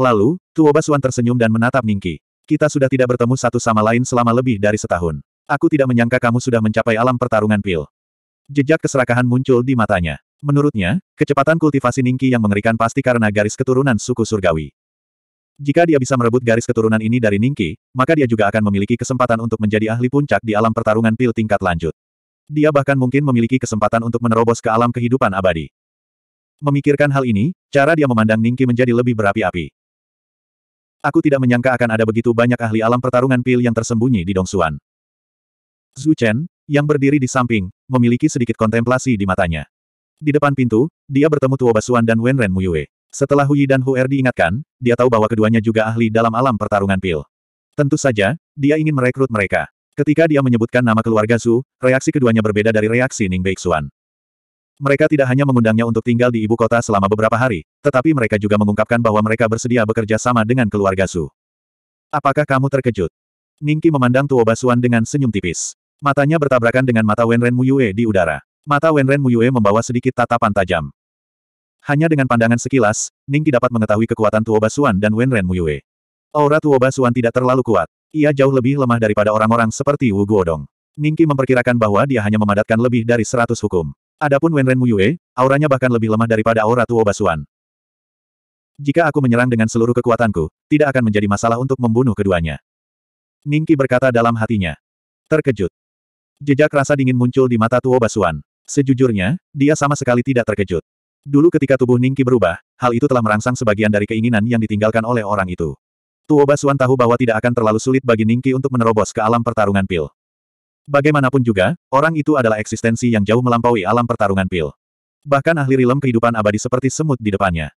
Lalu, Tuoba Suan tersenyum dan menatap Ningki. Kita sudah tidak bertemu satu sama lain selama lebih dari setahun. Aku tidak menyangka kamu sudah mencapai alam pertarungan pil. Jejak keserakahan muncul di matanya. Menurutnya, kecepatan kultivasi Ningki yang mengerikan pasti karena garis keturunan suku surgawi. Jika dia bisa merebut garis keturunan ini dari Ningki, maka dia juga akan memiliki kesempatan untuk menjadi ahli puncak di alam pertarungan pil tingkat lanjut. Dia bahkan mungkin memiliki kesempatan untuk menerobos ke alam kehidupan abadi. Memikirkan hal ini, cara dia memandang Ningki menjadi lebih berapi-api. Aku tidak menyangka akan ada begitu banyak ahli alam pertarungan pil yang tersembunyi di Dongsuan. Zhu Chen, yang berdiri di samping, memiliki sedikit kontemplasi di matanya. Di depan pintu, dia bertemu Tuo Basuan dan Wenren Muyue. Setelah Huyi dan Hu Huer diingatkan, dia tahu bahwa keduanya juga ahli dalam alam pertarungan pil. Tentu saja, dia ingin merekrut mereka. Ketika dia menyebutkan nama keluarga Zhu, reaksi keduanya berbeda dari reaksi Ning Beixuan. Mereka tidak hanya mengundangnya untuk tinggal di ibu kota selama beberapa hari, tetapi mereka juga mengungkapkan bahwa mereka bersedia bekerja sama dengan keluarga Su. Apakah kamu terkejut? Ningki memandang Tuo Basuan dengan senyum tipis. Matanya bertabrakan dengan mata Wenren Muyue di udara. Mata Wenren Muyue membawa sedikit tatapan tajam. Hanya dengan pandangan sekilas, Ningki dapat mengetahui kekuatan Tuo Basuan dan Wenren Muyue. Aura Tuo Basuan tidak terlalu kuat. Ia jauh lebih lemah daripada orang-orang seperti Wu Guodong. Ningki memperkirakan bahwa dia hanya memadatkan lebih dari seratus hukum. Adapun Wenren Muyue, auranya bahkan lebih lemah daripada aura Tuo Basuan. Jika aku menyerang dengan seluruh kekuatanku, tidak akan menjadi masalah untuk membunuh keduanya. Ningki berkata dalam hatinya. Terkejut. Jejak rasa dingin muncul di mata Tuo Basuan. Sejujurnya, dia sama sekali tidak terkejut. Dulu ketika tubuh Ningki berubah, hal itu telah merangsang sebagian dari keinginan yang ditinggalkan oleh orang itu. Tuo Basuan tahu bahwa tidak akan terlalu sulit bagi Ningki untuk menerobos ke alam pertarungan pil. Bagaimanapun juga, orang itu adalah eksistensi yang jauh melampaui alam pertarungan pil. Bahkan ahli rilem kehidupan abadi seperti semut di depannya.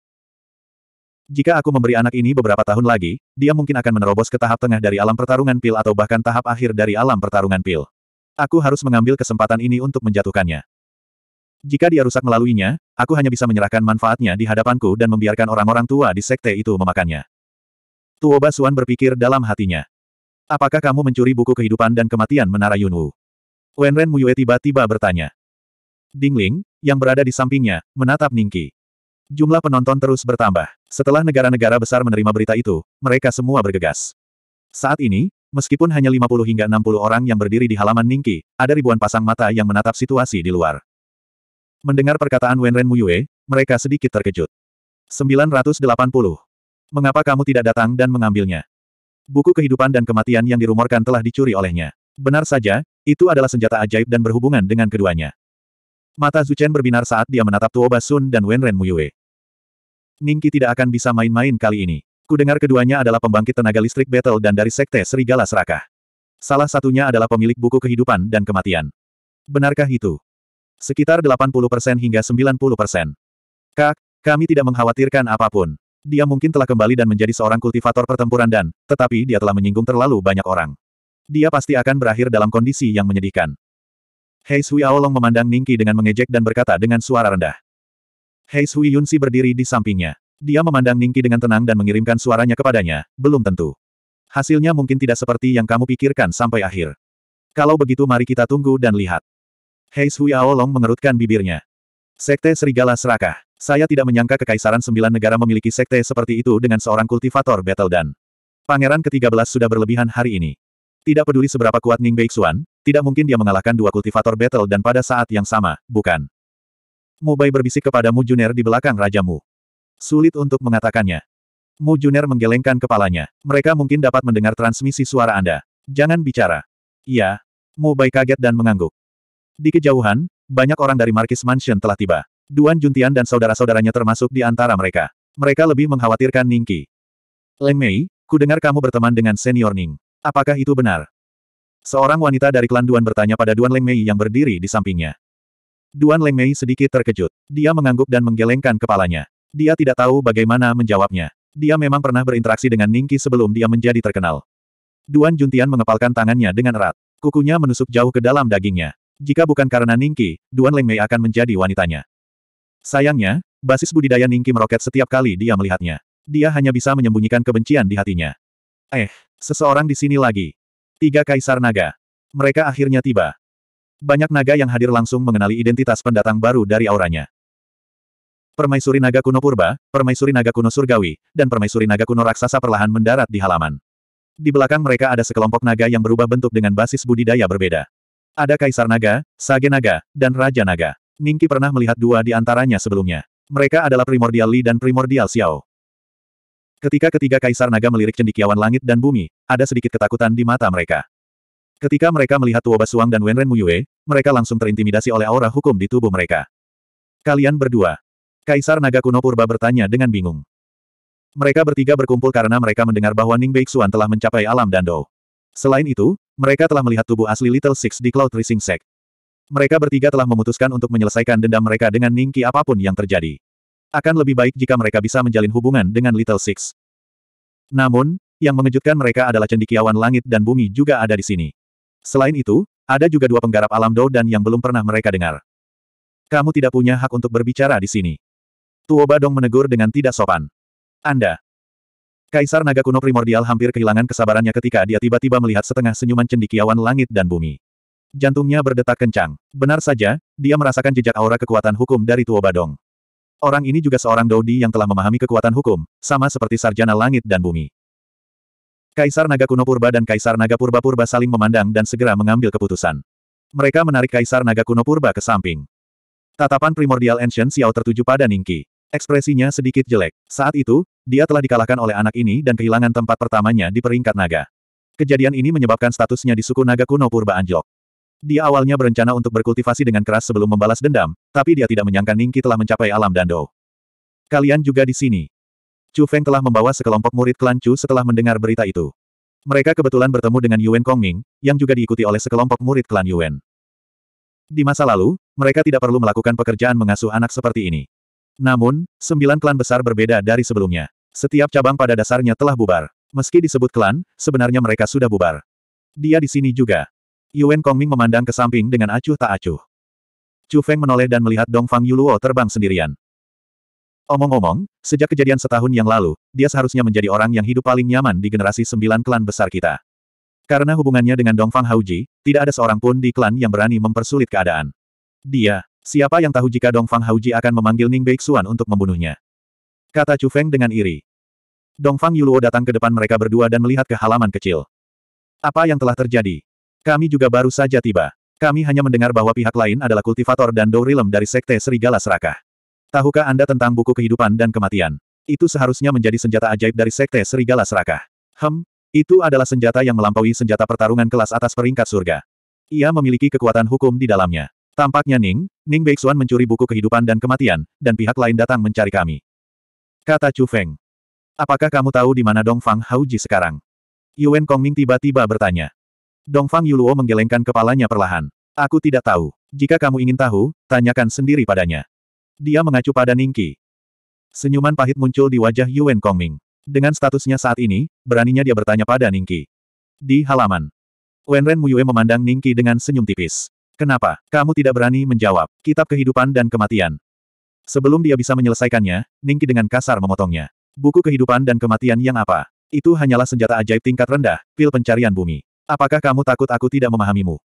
Jika aku memberi anak ini beberapa tahun lagi, dia mungkin akan menerobos ke tahap tengah dari alam pertarungan pil atau bahkan tahap akhir dari alam pertarungan pil. Aku harus mengambil kesempatan ini untuk menjatuhkannya. Jika dia rusak melaluinya, aku hanya bisa menyerahkan manfaatnya di hadapanku dan membiarkan orang-orang tua di sekte itu memakannya. Tuoba Suan berpikir dalam hatinya. Apakah kamu mencuri buku kehidupan dan kematian Menara Yunwu? Wenren Muyue tiba-tiba bertanya. Dingling, yang berada di sampingnya, menatap Ningki. Jumlah penonton terus bertambah. Setelah negara-negara besar menerima berita itu, mereka semua bergegas. Saat ini, meskipun hanya 50 hingga 60 orang yang berdiri di halaman Ningki, ada ribuan pasang mata yang menatap situasi di luar. Mendengar perkataan Wenren Muyue, mereka sedikit terkejut. 980. Mengapa kamu tidak datang dan mengambilnya? Buku kehidupan dan kematian yang dirumorkan telah dicuri olehnya. Benar saja, itu adalah senjata ajaib dan berhubungan dengan keduanya. Mata Zuchen berbinar saat dia menatap Tuoba Basun dan Wenren Muyue. Ningki tidak akan bisa main-main kali ini. Kudengar keduanya adalah pembangkit tenaga listrik battle dan dari sekte Serigala Serakah. Salah satunya adalah pemilik buku kehidupan dan kematian. Benarkah itu? Sekitar 80% hingga 90%. Kak, kami tidak mengkhawatirkan apapun. Dia mungkin telah kembali dan menjadi seorang kultivator pertempuran dan, tetapi dia telah menyinggung terlalu banyak orang. Dia pasti akan berakhir dalam kondisi yang menyedihkan. Hei Sui Aolong memandang Ningki dengan mengejek dan berkata dengan suara rendah. Hei Sui Yunsi berdiri di sampingnya. Dia memandang Ningki dengan tenang dan mengirimkan suaranya kepadanya, belum tentu. Hasilnya mungkin tidak seperti yang kamu pikirkan sampai akhir. Kalau begitu mari kita tunggu dan lihat. Hei Sui Aolong mengerutkan bibirnya. Sekte Serigala Serakah. Saya tidak menyangka Kekaisaran Sembilan Negara memiliki sekte seperti itu dengan seorang kultivator battle dan Pangeran ke-13 sudah berlebihan hari ini. Tidak peduli seberapa kuat Ning Beixuan, tidak mungkin dia mengalahkan dua kultivator battle dan pada saat yang sama, bukan? Mubai berbisik kepada Mu Juner di belakang Rajamu. Sulit untuk mengatakannya. Mu Juner menggelengkan kepalanya. Mereka mungkin dapat mendengar transmisi suara Anda. Jangan bicara. Iya. Mu Bai kaget dan mengangguk. Di kejauhan, banyak orang dari Markis Mansion telah tiba. Duan Juntian dan saudara-saudaranya termasuk di antara mereka. Mereka lebih mengkhawatirkan Ningki. Leng Mei, ku dengar kamu berteman dengan senior Ning. Apakah itu benar? Seorang wanita dari klan Duan bertanya pada Duan Leng Mei yang berdiri di sampingnya. Duan Leng Mei sedikit terkejut. Dia mengangguk dan menggelengkan kepalanya. Dia tidak tahu bagaimana menjawabnya. Dia memang pernah berinteraksi dengan Ningki sebelum dia menjadi terkenal. Duan Juntian mengepalkan tangannya dengan erat. Kukunya menusuk jauh ke dalam dagingnya. Jika bukan karena Ningki, Duan Leng Mei akan menjadi wanitanya. Sayangnya, basis budidaya Ningki meroket setiap kali dia melihatnya. Dia hanya bisa menyembunyikan kebencian di hatinya. Eh, seseorang di sini lagi. Tiga kaisar naga. Mereka akhirnya tiba. Banyak naga yang hadir langsung mengenali identitas pendatang baru dari auranya. Permaisuri naga kuno purba, permaisuri naga kuno surgawi, dan permaisuri naga kuno raksasa perlahan mendarat di halaman. Di belakang mereka ada sekelompok naga yang berubah bentuk dengan basis budidaya berbeda. Ada kaisar naga, sage naga, dan raja naga. Ningki pernah melihat dua di antaranya sebelumnya. Mereka adalah Primordial Li dan Primordial Xiao. Ketika ketiga Kaisar Naga melirik cendikiawan langit dan bumi, ada sedikit ketakutan di mata mereka. Ketika mereka melihat Tuoba Suang dan Wenren Muyue, mereka langsung terintimidasi oleh aura hukum di tubuh mereka. Kalian berdua. Kaisar Naga kuno purba bertanya dengan bingung. Mereka bertiga berkumpul karena mereka mendengar bahwa Ning Beixuan telah mencapai alam dan Dando. Selain itu, mereka telah melihat tubuh asli Little Six di Cloud Rising Sect. Mereka bertiga telah memutuskan untuk menyelesaikan dendam mereka dengan Ningki apapun yang terjadi. Akan lebih baik jika mereka bisa menjalin hubungan dengan Little Six. Namun, yang mengejutkan mereka adalah cendikiawan langit dan bumi juga ada di sini. Selain itu, ada juga dua penggarap alam Dou dan yang belum pernah mereka dengar. Kamu tidak punya hak untuk berbicara di sini. Tuo Badong menegur dengan tidak sopan. Anda. Kaisar naga kuno primordial hampir kehilangan kesabarannya ketika dia tiba-tiba melihat setengah senyuman cendikiawan langit dan bumi. Jantungnya berdetak kencang. Benar saja, dia merasakan jejak aura kekuatan hukum dari Tuo Badong. Orang ini juga seorang Dodi yang telah memahami kekuatan hukum, sama seperti sarjana langit dan bumi. Kaisar Naga Kuno Purba dan Kaisar Naga Purba Purba saling memandang dan segera mengambil keputusan. Mereka menarik Kaisar Naga Kuno Purba ke samping. Tatapan primordial Ancient Xiao tertuju pada Ningki. Ekspresinya sedikit jelek. Saat itu, dia telah dikalahkan oleh anak ini dan kehilangan tempat pertamanya di peringkat naga. Kejadian ini menyebabkan statusnya di suku naga kuno purba anjlok. Dia awalnya berencana untuk berkultivasi dengan keras sebelum membalas dendam, tapi dia tidak menyangka Ningki telah mencapai alam dando. Kalian juga di sini. Chu Feng telah membawa sekelompok murid klan Chu setelah mendengar berita itu. Mereka kebetulan bertemu dengan Yuan Kongming, yang juga diikuti oleh sekelompok murid klan Yuan. Di masa lalu, mereka tidak perlu melakukan pekerjaan mengasuh anak seperti ini. Namun, sembilan klan besar berbeda dari sebelumnya. Setiap cabang pada dasarnya telah bubar. Meski disebut klan, sebenarnya mereka sudah bubar. Dia di sini juga. Yuan Kongming memandang ke samping dengan acuh tak acuh. Chu Feng menoleh dan melihat Dongfang Yuluo terbang sendirian. Omong-omong, sejak kejadian setahun yang lalu, dia seharusnya menjadi orang yang hidup paling nyaman di generasi sembilan klan besar kita. Karena hubungannya dengan Dongfang Hauji, tidak ada seorang pun di klan yang berani mempersulit keadaan. Dia, siapa yang tahu jika Dongfang Hauji akan memanggil Ning Beixuan untuk membunuhnya? Kata Chu Feng dengan iri. Dongfang Yuluo datang ke depan mereka berdua dan melihat ke halaman kecil. Apa yang telah terjadi? Kami juga baru saja tiba. Kami hanya mendengar bahwa pihak lain adalah kultivator dan Dourilem dari Sekte Serigala Serakah. Tahukah Anda tentang buku kehidupan dan kematian? Itu seharusnya menjadi senjata ajaib dari Sekte Serigala Serakah. Hem, itu adalah senjata yang melampaui senjata pertarungan kelas atas peringkat surga. Ia memiliki kekuatan hukum di dalamnya. Tampaknya Ning, Ning Beixuan mencuri buku kehidupan dan kematian, dan pihak lain datang mencari kami. Kata Chu Feng. Apakah kamu tahu di mana Dong Fang Hauji sekarang? Yuan Kongming tiba-tiba bertanya. Dongfang Yuluo menggelengkan kepalanya perlahan. Aku tidak tahu. Jika kamu ingin tahu, tanyakan sendiri padanya. Dia mengacu pada Ningki. Senyuman pahit muncul di wajah Yuan Kongming. Dengan statusnya saat ini, beraninya dia bertanya pada Ningki. Di halaman. Wenren Muyue memandang Ningki dengan senyum tipis. Kenapa? Kamu tidak berani menjawab. Kitab kehidupan dan kematian. Sebelum dia bisa menyelesaikannya, Ningki dengan kasar memotongnya. Buku kehidupan dan kematian yang apa? Itu hanyalah senjata ajaib tingkat rendah, pil pencarian bumi. Apakah kamu takut aku tidak memahamimu?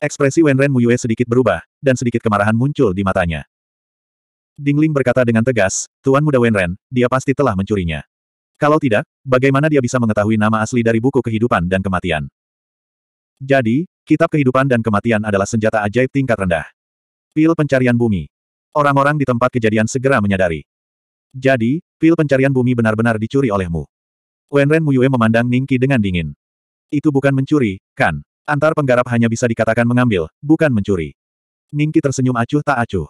Ekspresi Wenren Muyue sedikit berubah, dan sedikit kemarahan muncul di matanya. Dingling berkata dengan tegas, Tuan Muda Wenren, dia pasti telah mencurinya. Kalau tidak, bagaimana dia bisa mengetahui nama asli dari buku kehidupan dan kematian? Jadi, kitab kehidupan dan kematian adalah senjata ajaib tingkat rendah. Pil pencarian bumi. Orang-orang di tempat kejadian segera menyadari. Jadi, pil pencarian bumi benar-benar dicuri olehmu. Wenren Muyue memandang Ningki dengan dingin. Itu bukan mencuri, kan? Antar penggarap hanya bisa dikatakan mengambil, bukan mencuri. Ningki tersenyum acuh tak acuh.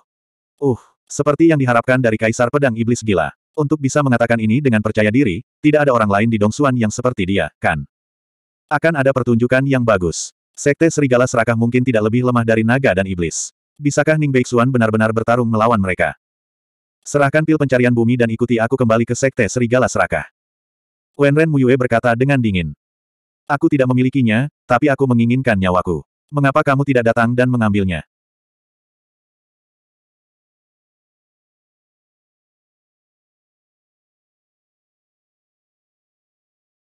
Uh, seperti yang diharapkan dari Kaisar Pedang Iblis Gila. Untuk bisa mengatakan ini dengan percaya diri, tidak ada orang lain di Dongsuan yang seperti dia, kan? Akan ada pertunjukan yang bagus. Sekte Serigala Serakah mungkin tidak lebih lemah dari naga dan iblis. Bisakah Ning Beixuan benar-benar bertarung melawan mereka? Serahkan pil pencarian bumi dan ikuti aku kembali ke Sekte Serigala Serakah. Wenren Muyue berkata dengan dingin. Aku tidak memilikinya, tapi aku menginginkan nyawaku. Mengapa kamu tidak datang dan mengambilnya?